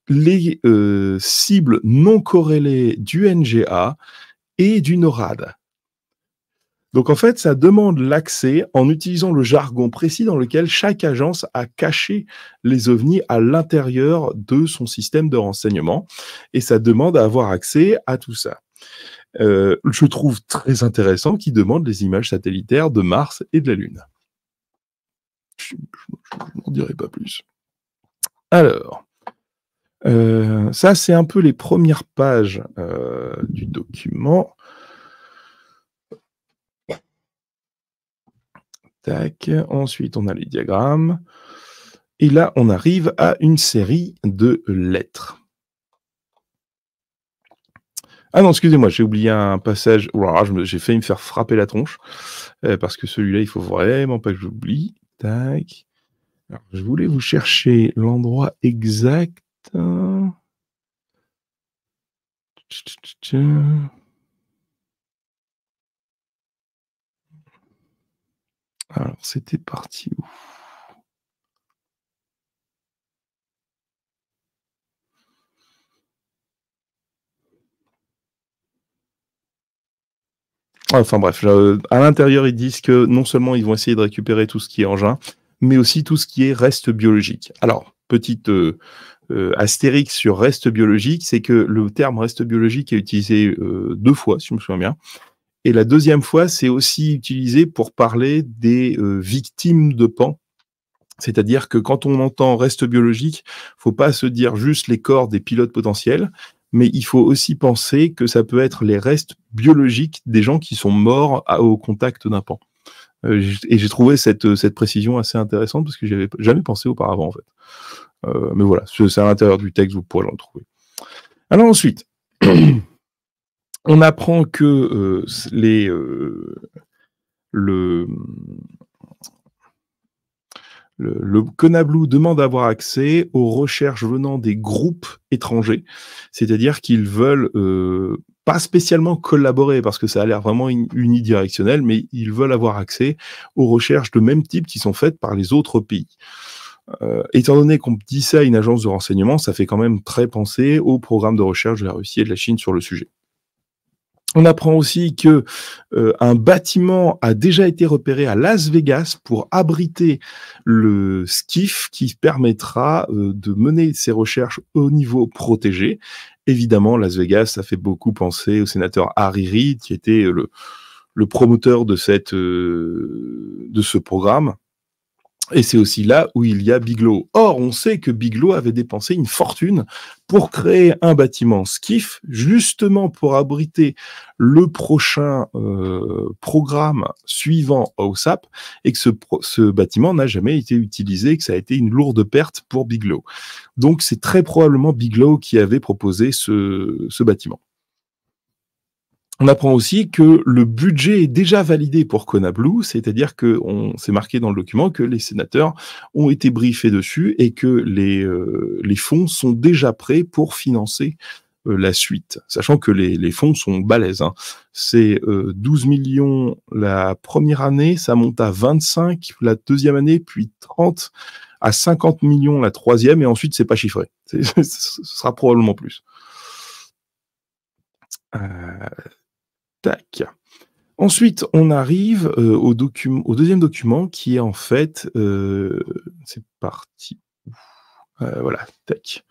les euh, cibles non corrélées du NGA et du NORAD. Donc en fait, ça demande l'accès en utilisant le jargon précis dans lequel chaque agence a caché les ovnis à l'intérieur de son système de renseignement, et ça demande à avoir accès à tout ça. Euh, je trouve très intéressant, qui demande les images satellitaires de Mars et de la Lune. Je, n'en dirai pas plus. Alors, euh, ça, c'est un peu les premières pages euh, du document. Ensuite, on a les diagrammes. Et là, on arrive à une série de lettres. Ah non, excusez-moi, j'ai oublié un passage. J'ai failli me faire frapper la tronche. Euh, parce que celui-là, il faut vraiment pas que j'oublie. Tac. je voulais vous chercher l'endroit exact. Alors, c'était parti où Enfin bref, à l'intérieur, ils disent que non seulement ils vont essayer de récupérer tout ce qui est engin, mais aussi tout ce qui est reste biologique. Alors, petite euh, euh, astérique sur reste biologique, c'est que le terme reste biologique est utilisé euh, deux fois, si je me souviens bien. Et la deuxième fois, c'est aussi utilisé pour parler des victimes de pan. C'est-à-dire que quand on entend reste biologique, faut pas se dire juste les corps des pilotes potentiels, mais il faut aussi penser que ça peut être les restes biologiques des gens qui sont morts au contact d'un pan. Euh, et j'ai trouvé euh, cette, précision assez intéressante parce que je j'avais jamais pensé auparavant en fait. Euh, mais voilà, c'est à l'intérieur du texte, vous pourrez le trouver. Alors ensuite, on apprend que les le le, le demande d'avoir accès aux recherches venant des groupes étrangers, c'est-à-dire qu'ils veulent euh, pas spécialement collaborer parce que ça a l'air vraiment unidirectionnel, mais ils veulent avoir accès aux recherches de même type qui sont faites par les autres pays. Euh, étant donné qu'on dit ça à une agence de renseignement, ça fait quand même très penser au programme de recherche de la Russie et de la Chine sur le sujet. On apprend aussi que euh, un bâtiment a déjà été repéré à Las Vegas pour abriter le skiff qui permettra euh, de mener ses recherches au niveau protégé. Évidemment, Las Vegas, ça fait beaucoup penser au sénateur Harry Reid, qui était le, promoteur de, cette, euh, de ce programme et c'est aussi là où il y a Biglow. Or, on sait que Biglow avait dépensé une fortune pour créer un bâtiment skiff, justement pour abriter le prochain euh, programme suivant OSAP, et que ce, bâtiment n'a jamais été utilisé, que ça a été une lourde perte pour Biglow. Donc, c'est très probablement Biglow qui avait proposé ce bâtiment on apprend aussi que le budget est déjà validé pour Conablue, c'est-à-dire que on s'est marqué dans le document que les sénateurs ont été briefés dessus et que les, euh, les fonds sont déjà prêts pour financer euh, la suite, sachant que les, fonds sont balèzes. Hein. C'est 12 euh, millions la première année, ça monte à 25 la deuxième année, puis 30 à 50 millions la troisième, et ensuite c'est pas chiffré. ce sera probablement plus. Tac. Ensuite, on arrive euh, au, deuxième document qui est en fait. Euh, c'est parti. Euh, voilà, Tech.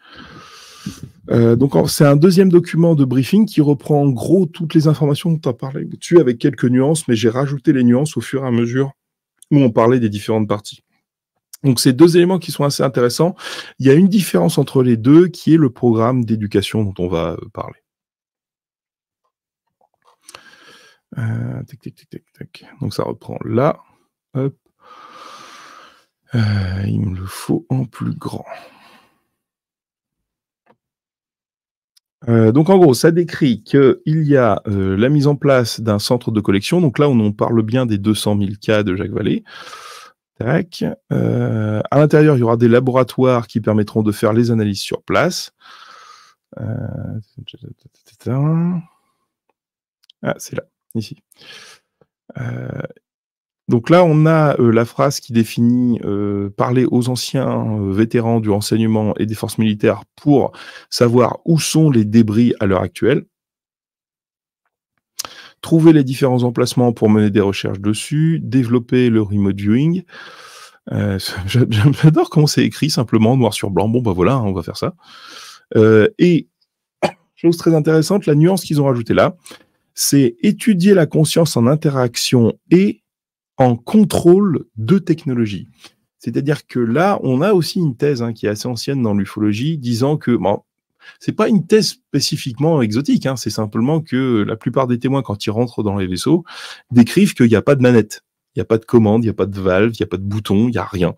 donc, c'est un deuxième document de briefing qui reprend en gros toutes les informations dont tu as parlé dessus avec quelques nuances, mais j'ai rajouté les nuances au fur et à mesure où on parlait des différentes parties. Donc, ces deux éléments qui sont assez intéressants. Il y a une différence entre les deux qui est le programme d'éducation dont on va parler. Euh, tic, tic, tic, Donc ça reprend là. Euh, il me le faut en plus grand. Euh, donc en gros, ça décrit qu'il y a euh, la mise en place d'un centre de collection. Donc là, on, parle bien des 200 000 cas de Jacques Vallée. Tac. à l'intérieur, il y aura des laboratoires qui permettront de faire les analyses sur place. Ah, c'est là. Euh, donc là, on a euh, la phrase qui définit euh, parler aux anciens vétérans du renseignement et des forces militaires pour savoir où sont les débris à l'heure actuelle, trouver les différents emplacements pour mener des recherches dessus, développer le remote viewing. J'adore comment c'est écrit simplement noir sur blanc. Bon, bah voilà, hein, on va faire ça. et chose très intéressante, la nuance qu'ils ont rajoutée là, c'est étudier la conscience en interaction et en contrôle de technologie. C'est-à-dire que là, on a aussi une thèse hein, qui est assez ancienne dans l'ufologie, disant que bon, c'est pas une thèse spécifiquement exotique, hein, c'est simplement que la plupart des témoins, quand ils rentrent dans les vaisseaux, décrivent qu'il n'y a pas de manette, il n'y a pas de commande, il n'y a pas de valve, il n'y a pas de bouton, il n'y a rien.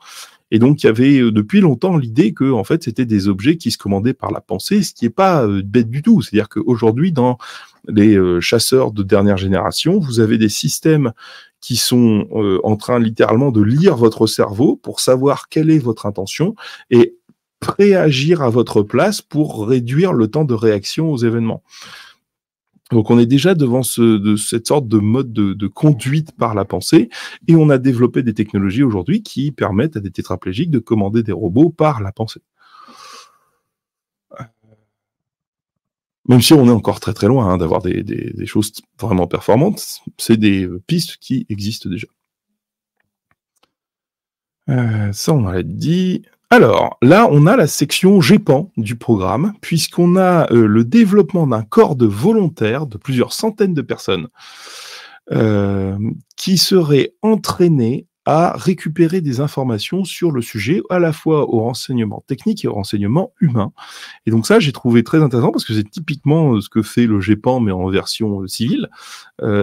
Et donc, il y avait euh, depuis longtemps l'idée que, en fait, c'était des objets qui se commandaient par la pensée, ce qui n'est pas euh, bête du tout. C'est-à-dire qu'aujourd'hui, dans les euh, chasseurs de dernière génération, vous avez des systèmes qui sont en train littéralement de lire votre cerveau pour savoir quelle est votre intention et préagir à votre place pour réduire le temps de réaction aux événements. Donc on est déjà devant ce, de cette sorte de mode de, conduite par la pensée et on a développé des technologies aujourd'hui qui permettent à des tétraplégiques de commander des robots par la pensée. Même si on est encore très très loin hein, d'avoir des, choses vraiment performantes, c'est des euh, pistes qui existent déjà. Euh, ça, on l'a dit. Alors là, on a la section GEPAN du programme, puisqu'on a euh, le développement d'un corps de volontaires de plusieurs centaines de personnes euh, qui seraient entraînés à récupérer des informations sur le sujet, à la fois au renseignement technique et au renseignement humain. Et donc ça, j'ai trouvé très intéressant parce que c'est typiquement euh, ce que fait le GEPAN, mais en version civile.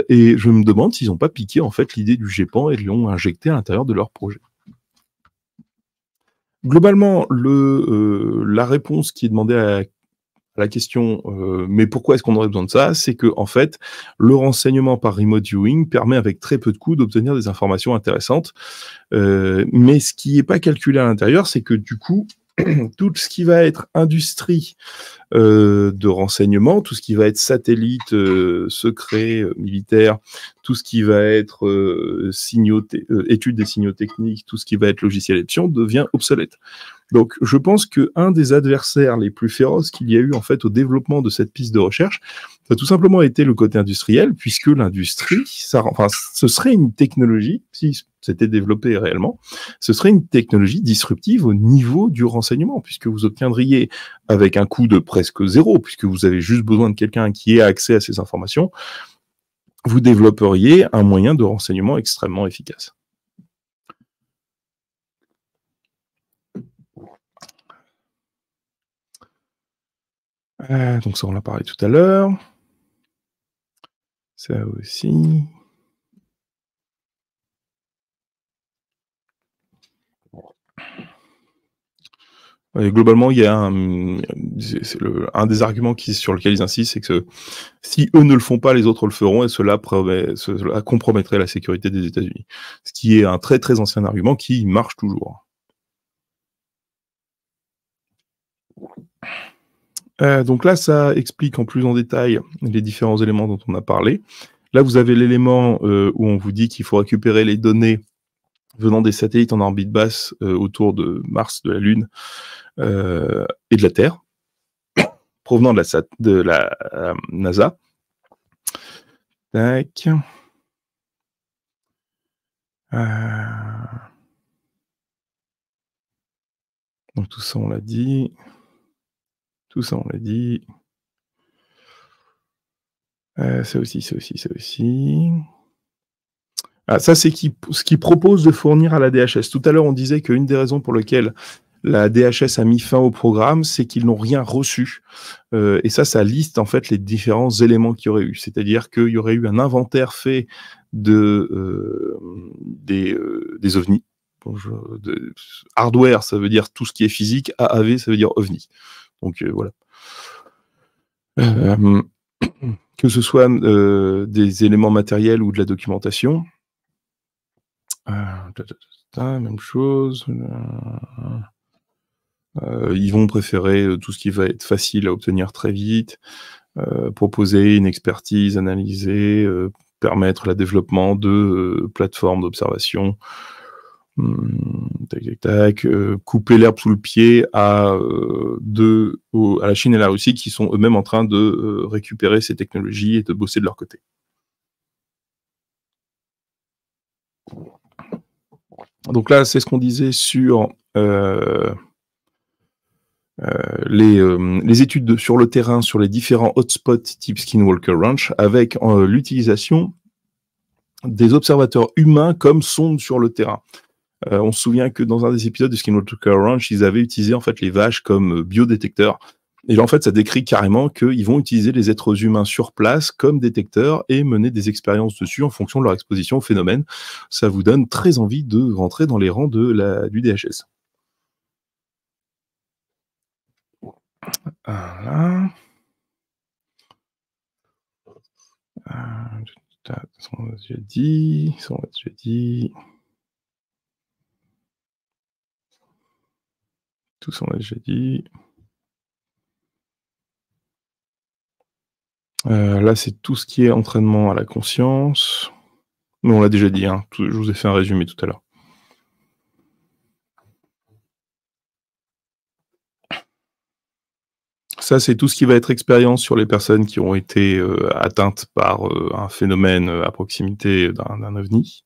et je me demande s'ils n'ont pas piqué en fait l'idée du GEPAN et l'ont injecté à l'intérieur de leur projet globalement, le, euh, la réponse qui est demandée à la question euh, mais pourquoi est-ce qu'on aurait besoin de ça C'est que en fait, le renseignement par remote viewing permet avec très peu de coûts d'obtenir des informations intéressantes. Euh, mais ce qui n'est pas calculé à l'intérieur, c'est que du coup, tout ce qui va être industrie euh, de renseignement, tout ce qui va être satellite, euh, secret, euh, militaire, tout ce qui va être signaux études des signaux techniques, tout ce qui va être logiciel élection devient obsolète. Donc, je pense que un des adversaires les plus féroces qu'il y a eu en fait au développement de cette piste de recherche, ça a tout simplement été le côté industriel, puisque l'industrie, enfin, ce serait une technologie, si c'était développé réellement, ce serait une technologie disruptive au niveau du renseignement, puisque vous obtiendriez avec un coût de presque zéro, puisque vous avez juste besoin de quelqu'un qui ait accès à ces informations, vous développeriez un moyen de renseignement extrêmement efficace. Euh, donc ça, on l'a parlé tout à l'heure. Ça aussi. globalement, il y a un, des arguments sur lequel ils insistent, c'est que si eux ne le font pas, les autres le feront, et cela, compromettrait la sécurité des États-Unis. Ce qui est un très très ancien argument qui marche toujours. Euh, donc là, ça explique en plus en détail les différents éléments dont on a parlé. Là, vous avez l'élément euh, où on vous dit qu'il faut récupérer les données venant des satellites en orbite basse euh, autour de Mars, de la Lune euh, et de la Terre, provenant de la, euh, NASA. Donc tout ça, on l'a dit. Tout ça, on l'a dit. ça aussi, ça aussi, ça aussi. Ah, ça, c'est ce qu'ils proposent de fournir à la DHS. Tout à l'heure, on disait qu'une des raisons pour lesquelles la DHS a mis fin au programme, c'est qu'ils n'ont rien reçu. Euh, et ça, ça liste en fait les différents éléments qu'il y aurait eu. C'est-à-dire qu'il y aurait eu un inventaire fait de, euh, euh, des, ovnis. hardware, ça veut dire tout ce qui est physique. AAV, ça veut dire ovni. Donc voilà. que ce soit des éléments matériels ou de la documentation. Ah, même chose. Euh, euh, ils vont préférer euh, tout ce qui va être facile à obtenir très vite, proposer une expertise, analyser, permettre le développement de plateformes d'observation, hmm, tac, couper l'herbe sous le pied à, la Chine et la Russie qui sont eux-mêmes en train de récupérer ces technologies et de bosser de leur côté donc là, c'est ce qu'on disait sur euh, euh, euh, les, études sur le terrain sur les différents hotspots type Skinwalker Ranch avec l'utilisation des observateurs humains comme sondes sur le terrain. on se souvient que dans un des épisodes de Skinwalker Ranch, ils avaient utilisé en fait les vaches comme biodétecteurs et en fait, ça décrit carrément qu'ils vont utiliser les êtres humains sur place comme détecteurs et mener des expériences dessus en fonction de leur exposition au phénomène. Ça vous donne très envie de rentrer dans les rangs de la, du DHS. Voilà. Je dis, je dit. Tout ça, déjà dit. Euh, là, c'est tout ce qui est entraînement à la conscience. on l'a déjà dit, hein. je vous ai fait un résumé tout à l'heure. Ça, c'est tout ce qui va être expérience sur les personnes qui ont été euh, atteintes par euh, un phénomène à proximité d'un ovni.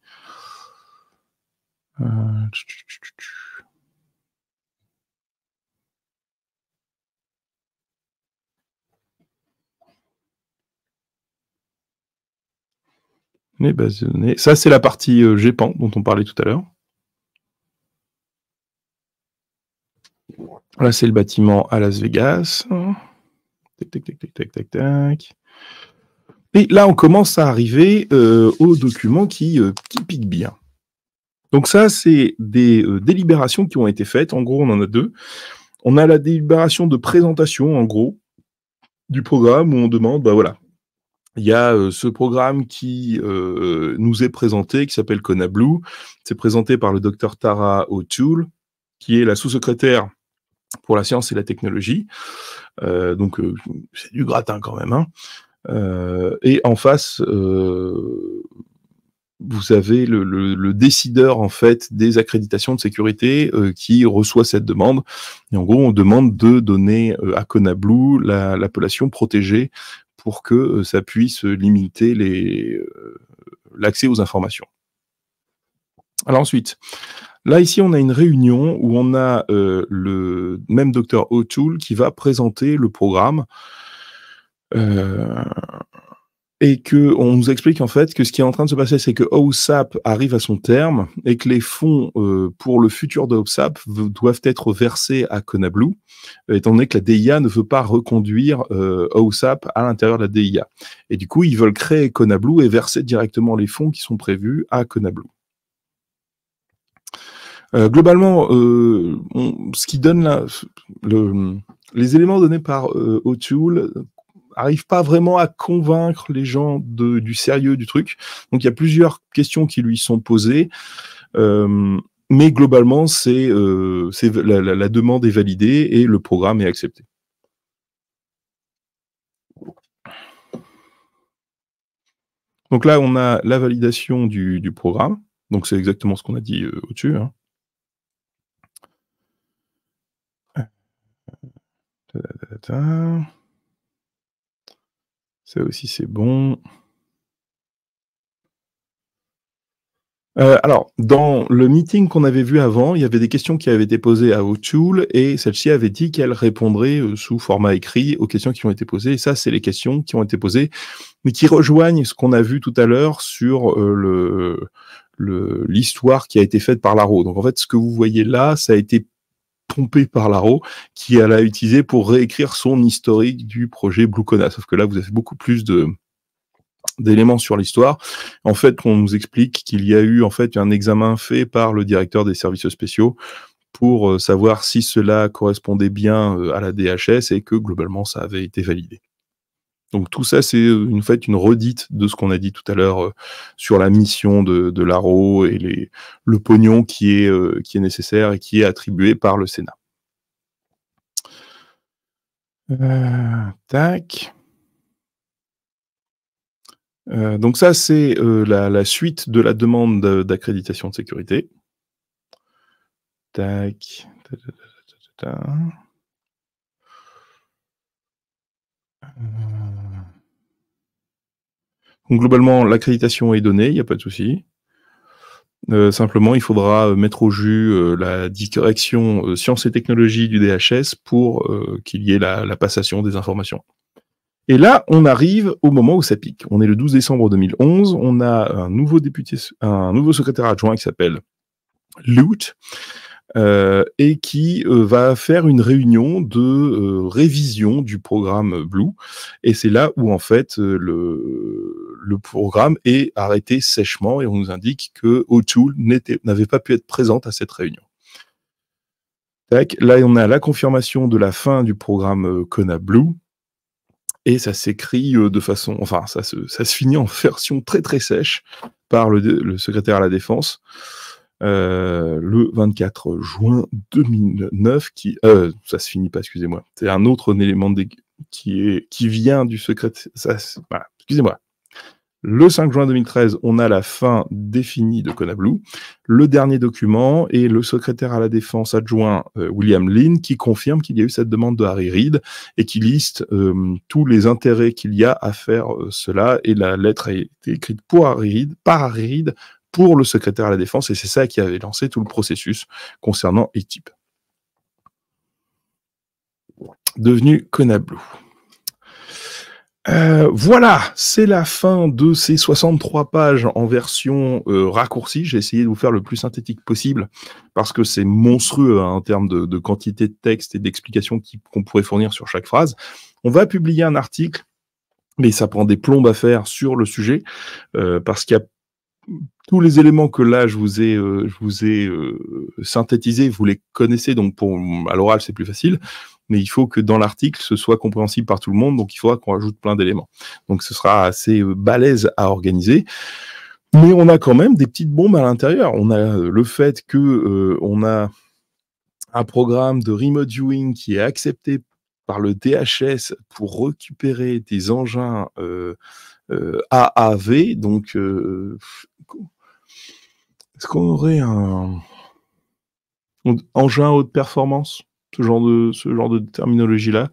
Ça, c'est la partie GEPAN euh, GPAN dont on parlait tout à l'heure. Là, c'est le bâtiment à Las Vegas. Et là, on commence à arriver euh, aux documents qui, euh, piquent bien. Donc ça, c'est des délibérations qui ont été faites. En gros, on en a deux. On a la délibération de présentation, en gros, du programme où on demande, bah voilà, il y a euh, ce programme qui euh, nous est présenté, qui s'appelle Kona C'est présenté par le docteur Tara O'Toole, qui est la sous-secrétaire pour la science et la technologie. Euh, donc, c'est du gratin quand même. Hein. et en face, vous avez le, décideur en fait des accréditations de sécurité qui reçoit cette demande. Et en gros, on demande de donner à Kona l'appellation la, protégée pour que euh, ça puisse limiter euh, l'accès aux informations. Alors ensuite, là ici on a une réunion où on a euh, le même docteur O'Toole qui va présenter le programme et que on nous explique en fait que ce qui est en train de se passer, c'est que OSAP arrive à son terme et que les fonds euh, pour le futur de OSAP doivent être versés à Conablu, euh, étant donné que la DIA ne veut pas reconduire euh, OSAP à l'intérieur de la DIA. Et du coup, ils veulent créer Conablu et verser directement les fonds qui sont prévus à Conablu. Euh, globalement, ce qui donne la, le, les éléments donnés par O'Toole arrive pas vraiment à convaincre les gens de, du sérieux du truc. Donc il y a plusieurs questions qui lui sont posées. Euh, mais globalement, c'est euh, la, demande est validée et le programme est accepté. Donc là, on a la validation du, du programme. Donc c'est exactement ce qu'on a dit euh, au-dessus. Hein. Ça aussi, c'est bon. Euh, alors, dans le meeting qu'on avait vu avant, il y avait des questions qui avaient été posées à O'Toole et celle-ci avait dit qu'elle répondrait euh, sous format écrit aux questions qui ont été posées. Et ça, c'est les questions qui ont été posées, mais qui rejoignent ce qu'on a vu tout à l'heure sur euh, le l'histoire qui a été faite par Laro. Donc en fait, ce que vous voyez là, ça a été pompé par Laro, qui a utilisé pour réécrire son historique du projet Blue Kona. Sauf que là, vous avez beaucoup plus de, d'éléments sur l'histoire. En fait, on nous explique qu'il y a eu en fait un examen fait par le directeur des services spéciaux pour euh, savoir si cela correspondait bien euh, à la DHS et que globalement ça avait été validé. Donc tout ça, c'est euh, une fait une redite de ce qu'on a dit tout à l'heure euh, sur la mission de, l'ARO et le pognon euh, qui est, nécessaire et qui est attribué par le Sénat. tac. donc ça, c'est la, suite de la demande d'accréditation de sécurité. Tac globalement, l'accréditation est donnée, il n'y a pas de souci. Euh, simplement, il faudra euh, mettre au jus euh, la direction sciences et technologies du DHS pour qu'il y ait la, la, passation des informations. Et là, on arrive au moment où ça pique. On est le 12 décembre 2011, on a un nouveau député, un nouveau secrétaire adjoint qui s'appelle Lute, et qui va faire une réunion de révision du programme Blue. Et c'est là où, en fait, le, le programme est arrêté sèchement et on nous indique que O'Toole n'avait pas pu être présente à cette réunion. là, on a la confirmation de la fin du programme euh, Kona Et ça s'écrit euh, de façon, enfin, ça se, ça finit en version très très sèche par le, secrétaire à la défense euh, le 24 juin 2009. Qui, ça se finit pas, excusez-moi. C'est un autre élément qui, est, qui vient du secrétaire. Voilà, excusez-moi. Le 5 juin 2013, on a la fin définie de Conablou. le dernier document est le secrétaire à la défense adjoint euh, William Lynn qui confirme qu'il y a eu cette demande de Harry Reid et qui liste euh, tous les intérêts qu'il y a à faire euh, cela et la lettre a été écrite pour Harry Reid, par Harry Reid pour le secrétaire à la défense et c'est ça qui avait lancé tout le processus concernant ETIP. Devenu Conablu. Euh, voilà, c'est la fin de ces 63 pages en version euh, raccourcie. J'ai essayé de vous faire le plus synthétique possible parce que c'est monstrueux hein, en termes de, quantité de texte et d'explications qu'on pourrait fournir sur chaque phrase. On va publier un article, mais ça prend des plombes à faire sur le sujet euh, parce qu'il y a tous les éléments que là je vous ai, je vous ai synthétisés, vous les connaissez, donc pour, à l'oral c'est plus facile mais il faut que dans l'article, ce soit compréhensible par tout le monde, donc il faudra qu'on ajoute plein d'éléments. Donc ce sera assez euh, balèze à organiser. Mais on a quand même des petites bombes à l'intérieur. On a euh, le fait que euh, on a un programme de remote viewing qui est accepté par le DHS pour récupérer des engins AAV. Donc, est-ce qu'on aurait un engin haute performance ce genre de, ce genre de terminologie-là.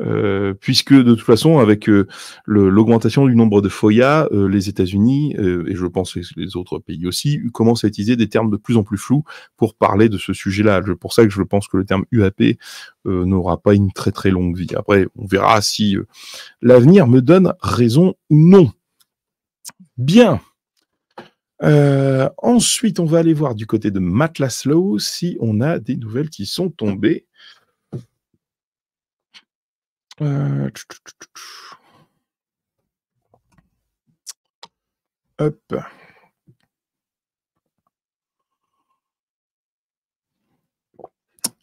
Euh, puisque de toute façon, avec euh, l'augmentation du nombre de FOIA, euh, les États-Unis, et je pense les, les autres pays aussi, commencent à utiliser des termes de plus en plus flous pour parler de ce sujet-là. Pour ça que je pense que le terme UAP n'aura pas une très très longue vie. Après, on verra si l'avenir me donne raison ou non. Bien. ensuite, on va aller voir du côté de Matt si on a des nouvelles qui sont tombées. Euh,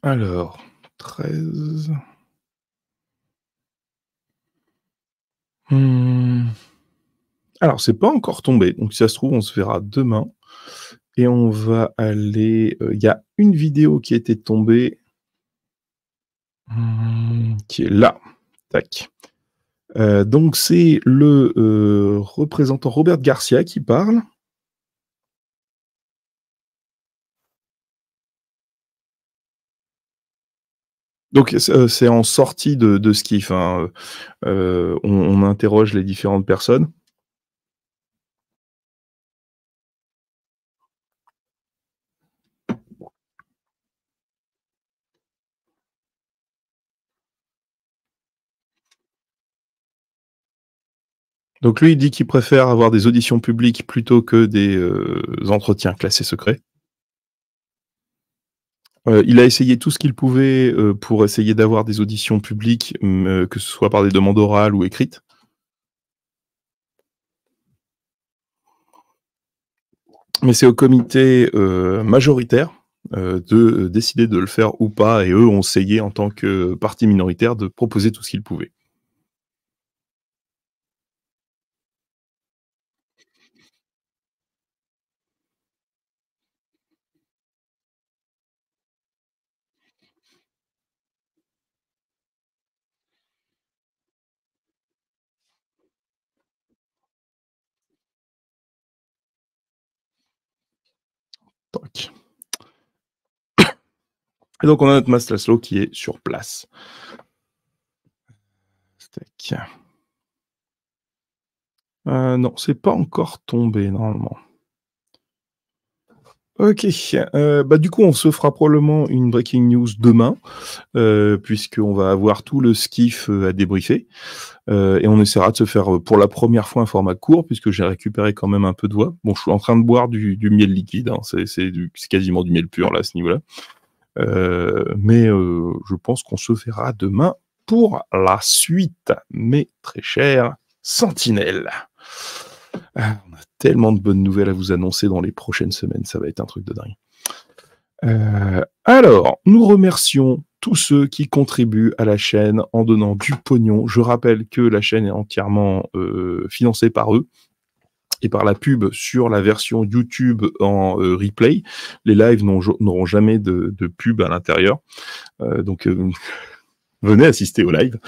Alors, 13. Hmm. Alors, c'est pas encore tombé, donc si ça se trouve, on se verra demain. Et on va aller. Euh, il y a une vidéo qui était tombée, hmm, qui est là. Euh, donc c'est le euh, représentant Robert Garcia qui parle. Donc c'est euh, en sortie de, ce qui, on, interroge les différentes personnes. Donc lui, il dit qu'il préfère avoir des auditions publiques plutôt que des euh, entretiens classés secrets. Euh, il a essayé tout ce qu'il pouvait euh, pour essayer d'avoir des auditions publiques, que ce soit par des demandes orales ou écrites. Mais c'est au comité majoritaire de décider de le faire ou pas, et eux ont essayé en tant que parti minoritaire de proposer tout ce qu'ils pouvaient. Et donc, on a notre master slow qui est sur place. Euh, non, c'est pas encore tombé normalement. Ok, euh, bah du coup on se fera probablement une breaking news demain, euh, puisqu'on va avoir tout le skiff euh, à débriefer, et on essaiera de se faire pour la première fois un format court, puisque j'ai récupéré quand même un peu de voix. Bon, je suis en train de boire du, miel liquide, hein, c'est quasiment du miel pur là à ce niveau-là, mais je pense qu'on se verra demain pour la suite, mes très chers sentinelles. Ah, on a tellement de bonnes nouvelles à vous annoncer dans les prochaines semaines, ça va être un truc de dingue. Euh, alors, nous remercions tous ceux qui contribuent à la chaîne en donnant du pognon. Je rappelle que la chaîne est entièrement euh, financée par eux et par la pub sur la version YouTube en euh, replay. Les lives n'auront jamais de, de, pub à l'intérieur. donc, venez assister au live.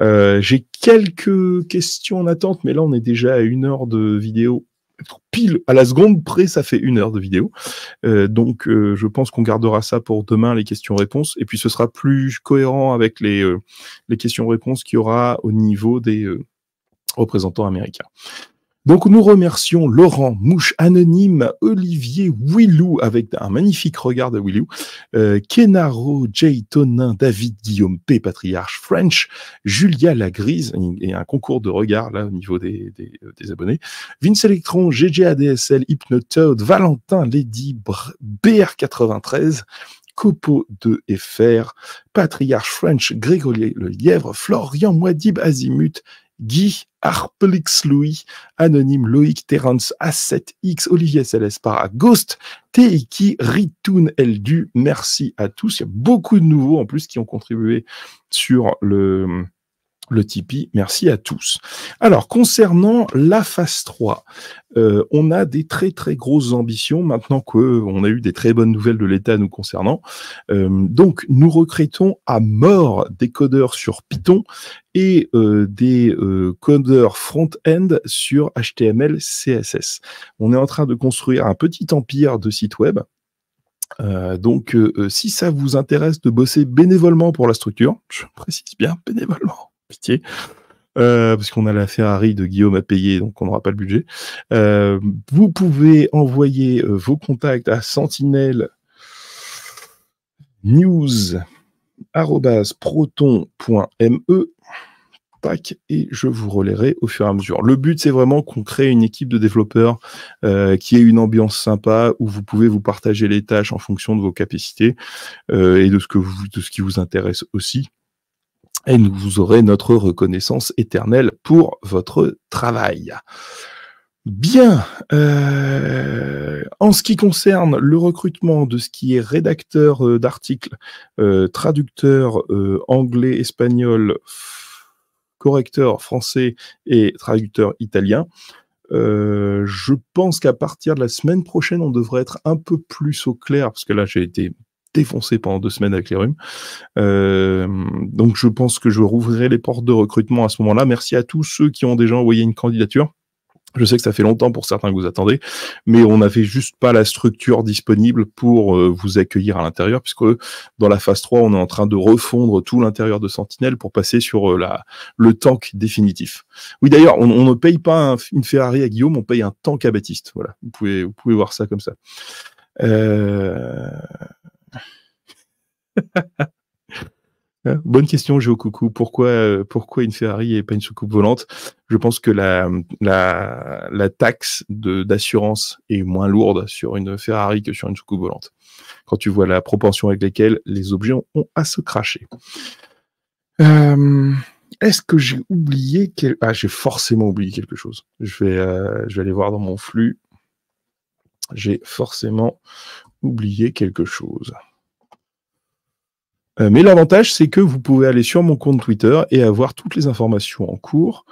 Euh, j'ai quelques questions en attente, mais là on est déjà à une heure de vidéo. Pile à la seconde près, ça fait une heure de vidéo. Euh, donc euh, je pense qu'on gardera ça pour demain, les questions-réponses. Et puis ce sera plus cohérent avec les, les questions-réponses qu'il y aura au niveau des représentants américains. Donc nous remercions Laurent, Mouche Anonyme, Olivier Willou avec un magnifique regard de Willou, euh, Kenaro, Jay Tonin, David Guillaume P, Patriarche French, Julia La et un concours de regards, là au niveau des, des, euh, abonnés, Vince Electron, GGADSL, Hypnotoad, Valentin, Lady, BR93, Copo de FR, Patriarche French, Grégory Le Lièvre, Florian Moadib, Azimut, Guy, Arpelix, Louis, Anonyme, Loïc, Terence, A7X, Olivier para Ghost, Teiki, Ritoun, Eldu. Merci à tous. Il y a beaucoup de nouveaux en plus qui ont contribué sur le, le Tipeee. Merci à tous. Alors, concernant la phase 3, euh, on a des très très grosses ambitions maintenant qu'on a eu des très bonnes nouvelles de l'État nous concernant. Euh, donc, nous recrétons à mort des codeurs sur Python et euh, des codeurs front-end sur HTML, CSS. On est en train de construire un petit empire de sites web. donc, si ça vous intéresse de bosser bénévolement pour la structure, je précise bien bénévolement, pitié. Euh, parce qu'on a la Ferrari de Guillaume à payer, donc on n'aura pas le budget. Euh, vous pouvez envoyer euh, vos contacts à sentinelle pack et je vous relayerai au fur et à mesure. Le but, c'est vraiment qu'on crée une équipe de développeurs qui ait une ambiance sympa où vous pouvez vous partager les tâches en fonction de vos capacités et de ce, que vous, de ce qui vous intéresse aussi et nous vous aurez notre reconnaissance éternelle pour votre travail. Bien, euh, en ce qui concerne le recrutement de ce qui est rédacteur euh, d'articles, euh, traducteur anglais, espagnol, correcteur français et traducteur italien, je pense qu'à partir de la semaine prochaine, on devrait être un peu plus au clair, parce que là j'ai été défoncé pendant deux semaines avec les rhumes. Euh, donc je pense que je rouvrirai les portes de recrutement à ce moment-là. Merci à tous ceux qui ont déjà envoyé une candidature. Je sais que ça fait longtemps pour certains que vous attendez, mais on n'avait juste pas la structure disponible pour euh, vous accueillir à l'intérieur, puisque dans la phase 3, on est en train de refondre tout l'intérieur de Sentinelle pour passer sur euh, la, le tank définitif. Oui, d'ailleurs, on, ne paye pas une Ferrari à Guillaume, on paye un tank à Baptiste. Voilà, vous pouvez, vous pouvez voir ça comme ça. Euh... Euh, bonne question, Géo Coucou. Pourquoi, euh, pourquoi une Ferrari et pas une soucoupe volante Je pense que la, la, taxe d'assurance est moins lourde sur une Ferrari que sur une soucoupe volante. Quand tu vois la propension avec laquelle les objets ont, à se cracher. Euh, est-ce que j'ai oublié Ah, j'ai forcément oublié quelque chose. Je vais, je vais aller voir dans mon flux. J'ai forcément Oublier quelque chose. Euh, mais l'avantage, c'est que vous pouvez aller sur mon compte Twitter et avoir toutes les informations en cours.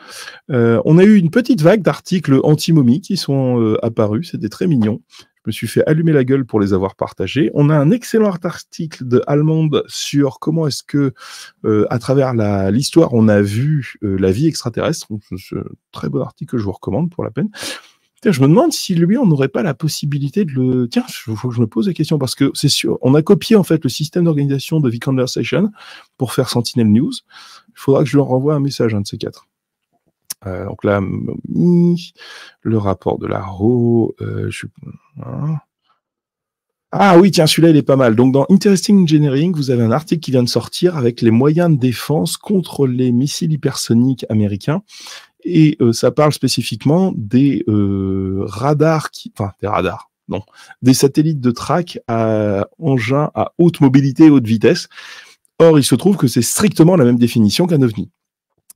Euh, on a eu une petite vague d'articles anti-momie qui sont euh, apparus. C'était très mignon. Je me suis fait allumer la gueule pour les avoir partagés. On a un excellent article de Allemande sur comment est-ce que, à travers l'histoire, on a vu la vie extraterrestre. C'est un très bon article que je vous recommande pour la peine je me demande si lui, on n'aurait pas la possibilité de le. Tiens, il faut que je me pose la question parce que c'est sûr, on a copié en fait le système d'organisation de Vikander Conversation pour faire Sentinel News. Il faudra que je leur renvoie un message, un de ces quatre. Euh, donc là, le rapport de la euh, hein. Ah oui, tiens, celui-là, il est pas mal. Donc, dans Interesting Engineering, vous avez un article qui vient de sortir avec les moyens de défense contre les missiles hypersoniques américains. Et euh, ça parle spécifiquement des euh, radars, qui, enfin des radars, non, des satellites de track à engins à haute mobilité haute vitesse. Or, il se trouve que c'est strictement la même définition qu'un ovni.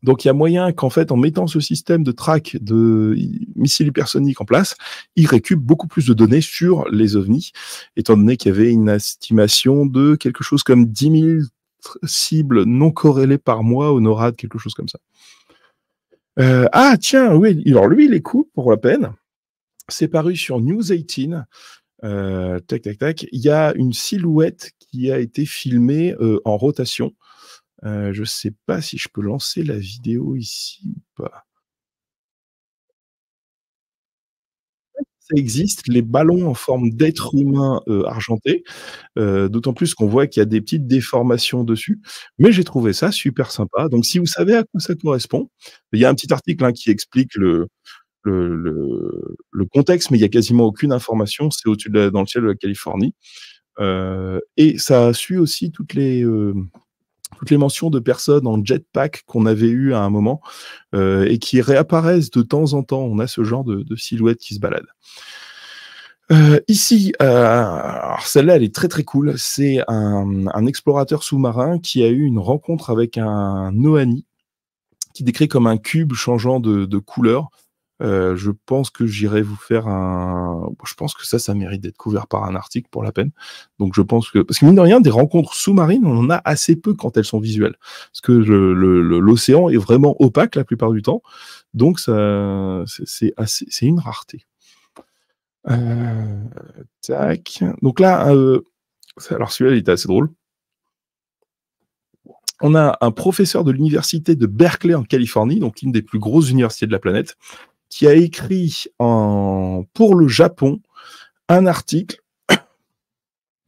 Donc il y a moyen qu'en fait, en mettant ce système de track de missiles hypersoniques en place, il récupère beaucoup plus de données sur les ovnis, étant donné qu'il y avait une estimation de quelque chose comme 10 000 cibles non corrélées par mois au NORAD, quelque chose comme ça. Euh, ah, tiens, oui, alors lui, il est cool pour la peine. C'est paru sur News 18. Euh, tac, tac, tac. Il y a une silhouette qui a été filmée euh, en rotation. Euh, je ne sais pas si je peux lancer la vidéo ici ou pas. ça existe, les ballons en forme d'êtres humains euh, argentés, euh, d'autant plus qu'on voit qu'il y a des petites déformations dessus. Mais j'ai trouvé ça super sympa. Donc, si vous savez à quoi ça correspond, il y a un petit article hein, qui explique le, contexte, mais il n'y a quasiment aucune information. C'est au-dessus dans le ciel de la Californie. Euh, et ça suit aussi toutes les toutes les mentions de personnes en jetpack qu'on avait eu à un moment euh, et qui réapparaissent de temps en temps. On a ce genre de, silhouettes silhouette qui se balade. Euh, ici, euh, celle-là, elle est très très cool. C'est un, explorateur sous-marin qui a eu une rencontre avec un Noani qui décrit comme un cube changeant de couleur. Euh, je pense que j'irai vous faire un. Je pense que ça, ça mérite d'être couvert par un article pour la peine. Donc je pense que parce que mine de rien, des rencontres sous-marines, on en a assez peu quand elles sont visuelles, parce que l'océan est vraiment opaque la plupart du temps. Donc c'est une rareté. Euh, tac. Donc là, euh, alors celui-là, il était assez drôle. On a un professeur de l'université de Berkeley en Californie, donc l'une des plus grosses universités de la planète, qui a écrit pour le Japon un article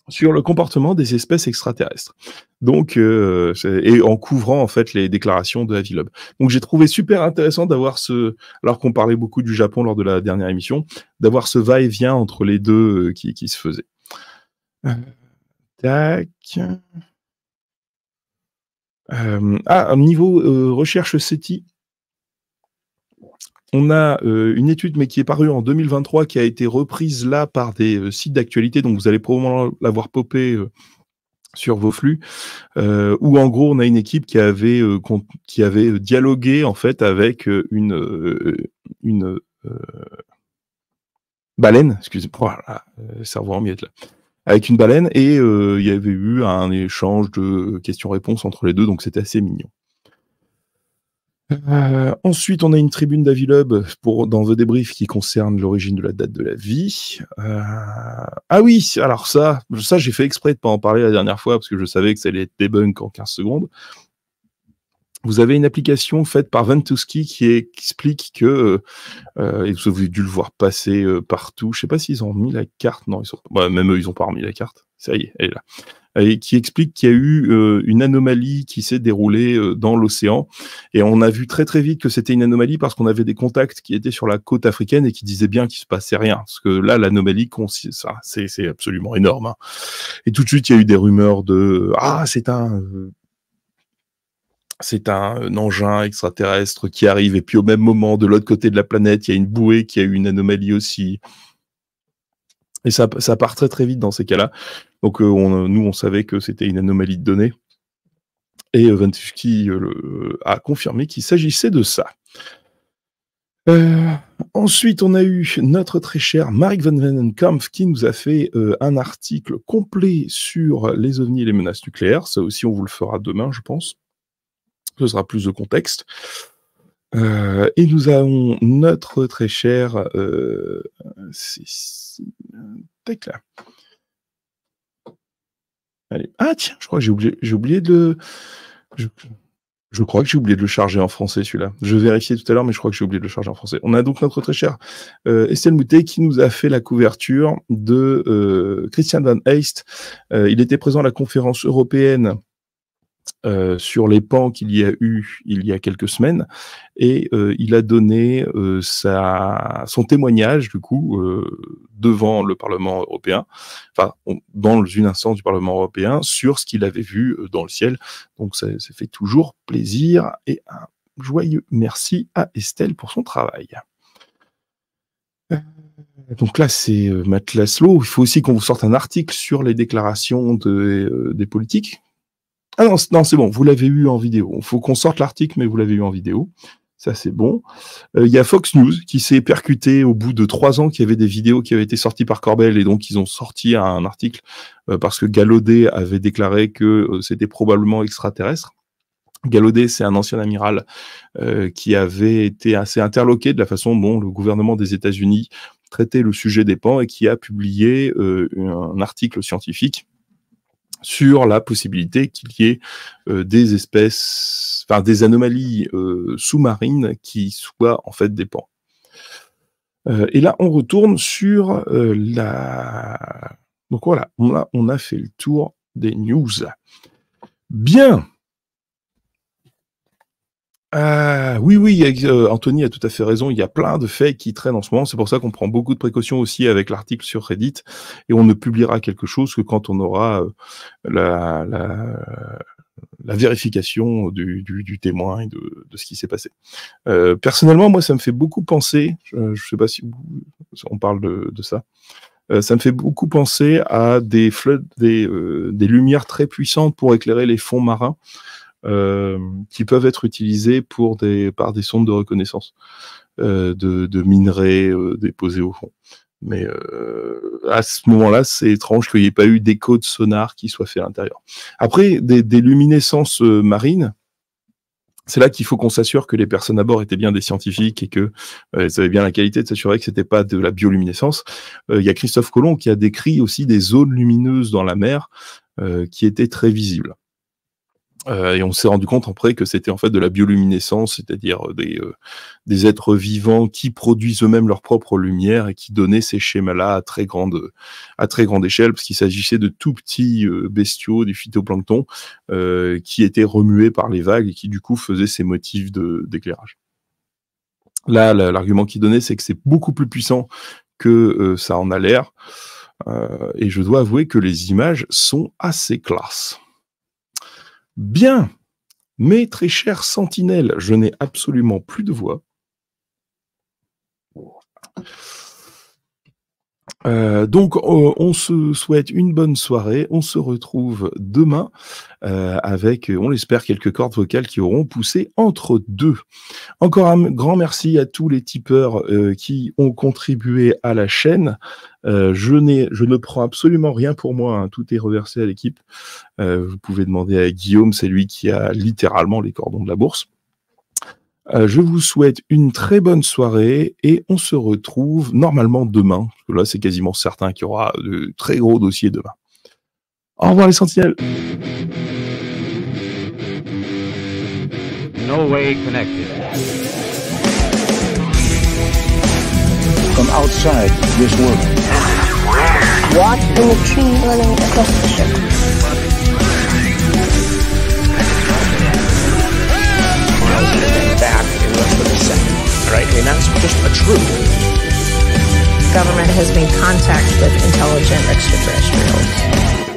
sur le comportement des espèces extraterrestres. Donc, euh, et en couvrant en fait les déclarations de Avilob. Donc, j'ai trouvé super intéressant d'avoir ce, alors qu'on parlait beaucoup du Japon lors de la dernière émission, d'avoir ce va-et-vient entre les deux euh, qui, se faisait. Euh, tac. Euh, ah, niveau recherche SETI, on a euh, une étude, mais qui est parue en 2023, qui a été reprise là par des euh, sites d'actualité, donc vous allez probablement l'avoir popé euh, sur vos flux, où en gros on a une équipe qui avait, qui avait dialogué en fait avec une, une baleine, excusez cerveau en là avec une baleine et il y avait eu un échange de questions-réponses entre les deux, donc c'était assez mignon. Euh, ensuite, on a une tribune d'Avilub pour dans The Débrief qui concerne l'origine de la date de la vie. Euh, ah oui, alors ça, ça j'ai fait exprès de pas en parler la dernière fois parce que je savais que ça allait être debunk en 15 secondes. Vous avez une application faite par Ventuski qui, explique que, euh, vous avez dû le voir passer partout, je ne sais pas s'ils ont mis la carte, non, même eux, ils n'ont pas remis la carte, ça y est, elle est là et qui explique qu'il y a eu euh, une anomalie qui s'est déroulée euh, dans l'océan. Et on a vu très très vite que c'était une anomalie parce qu'on avait des contacts qui étaient sur la côte africaine et qui disaient bien qu'il se passait rien. Parce que là, l'anomalie, ça, c'est absolument énorme. Hein. Et tout de suite, il y a eu des rumeurs de euh, ah, c'est un c'est un engin extraterrestre qui arrive et puis au même moment de l'autre côté de la planète il y a une bouée qui a eu une anomalie aussi et ça, part très très vite dans ces cas-là. Donc euh, euh, nous, on savait que c'était une anomalie de données. Et euh, Ventuski a confirmé qu'il s'agissait de ça. ensuite, on a eu notre très cher Mike Van Venenkampf qui nous a fait un article complet sur les ovnis et les menaces nucléaires. Ça aussi, on vous le fera demain, je pense. Ce sera plus de contexte. Euh, et nous avons notre très cher. Euh, euh là. Allez. Ah tiens, je crois que j'ai oublié, j'ai oublié de le. Je, crois que j'ai oublié de le charger en français celui-là. Je vérifiais tout à l'heure, mais je crois que j'ai oublié de le charger en français. On a donc notre très cher euh, Estelle Moutet qui nous a fait la couverture de euh, Christian Van Heist. Euh, il était présent à la conférence européenne euh, sur les pans qu'il y a eu il y a quelques semaines et euh, il a donné euh, son témoignage du coup devant le Parlement européen, enfin dans une instance du Parlement européen sur ce qu'il avait vu dans le ciel. Donc ça, fait toujours plaisir et un joyeux merci à Estelle pour son travail. Donc là, c'est Matt Il faut aussi qu'on vous sorte un article sur les déclarations des politiques ah non, c'est bon, vous l'avez eu en vidéo. Il faut qu'on sorte l'article, mais vous l'avez eu en vidéo. Ça, c'est bon. Euh, il y a Fox News qui s'est percuté au bout de trois ans qu'il y avait des vidéos qui avaient été sorties par Corbel et donc ils ont sorti un article euh, parce que Gallaudet avait déclaré que euh, c'était probablement extraterrestre. Gallaudet, c'est un ancien amiral qui avait été assez interloqué de la façon dont le gouvernement des États-Unis traitait le sujet des pans et qui a publié un article scientifique sur la possibilité qu'il y ait euh, des espèces, enfin des anomalies euh, sous-marines qui soient en fait des pans. Euh, et là, on retourne sur la. Donc voilà, on a fait le tour des news. Bien, ah oui, oui, euh, Anthony a tout à fait raison. Il y a plein de faits qui traînent en ce moment. C'est pour ça qu'on prend beaucoup de précautions aussi avec l'article sur Reddit et on ne publiera quelque chose que quand on aura euh, la, la, la vérification du, témoin et de, ce qui s'est passé. personnellement, moi, ça me fait beaucoup penser. Je ne sais pas si on parle de, ça. ça me fait beaucoup penser à des des, des lumières très puissantes pour éclairer les fonds marins. Euh, qui peuvent être utilisés pour des, par des sondes de reconnaissance euh, de, minerais euh, déposés au fond. Mais à ce moment-là, c'est étrange qu'il n'y ait pas eu d'écho de sonar qui soit fait à l'intérieur. Après, des, luminescences marines, c'est là qu'il faut qu'on s'assure que les personnes à bord étaient bien des scientifiques et que avaient bien la qualité de s'assurer que ce c'était pas de la bioluminescence. Il y a Christophe Colomb qui a décrit aussi des zones lumineuses dans la mer qui étaient très visibles. Euh, et on s'est rendu compte après que c'était en fait de la bioluminescence, c'est-à-dire euh, des, euh, des, êtres vivants qui produisent eux-mêmes leur propre lumière et qui donnaient ces schémas-là à très grande à très grande échelle, parce qu'il s'agissait de tout petits bestiaux du phytoplancton qui étaient remués par les vagues et qui du coup faisaient ces motifs d'éclairage. Là, l'argument qu'il donnait, c'est que c'est beaucoup plus puissant que ça en a l'air. et je dois avouer que les images sont assez classes. Bien, mes très chers sentinelles, je n'ai absolument plus de voix. Euh, donc, euh, on se souhaite une bonne soirée. On se retrouve demain euh, avec, on l'espère, quelques cordes vocales qui auront poussé entre deux. Encore un grand merci à tous les tipeurs qui ont contribué à la chaîne. Euh, je je, je, ne prends absolument rien pour moi, hein. tout est reversé à l'équipe. Euh, vous pouvez demander à Guillaume, c'est lui qui a littéralement les cordons de la bourse. Euh, je vous souhaite une très bonne soirée et on se retrouve normalement demain. Parce que là, c'est quasiment certain qu'il y aura de très gros dossiers demain. Au revoir les sentinelles. from outside this world. What? In the tree running across the ship. Back in less than a second. Right? I mean, that's just a truth. Government has made contact with intelligent extraterrestrials.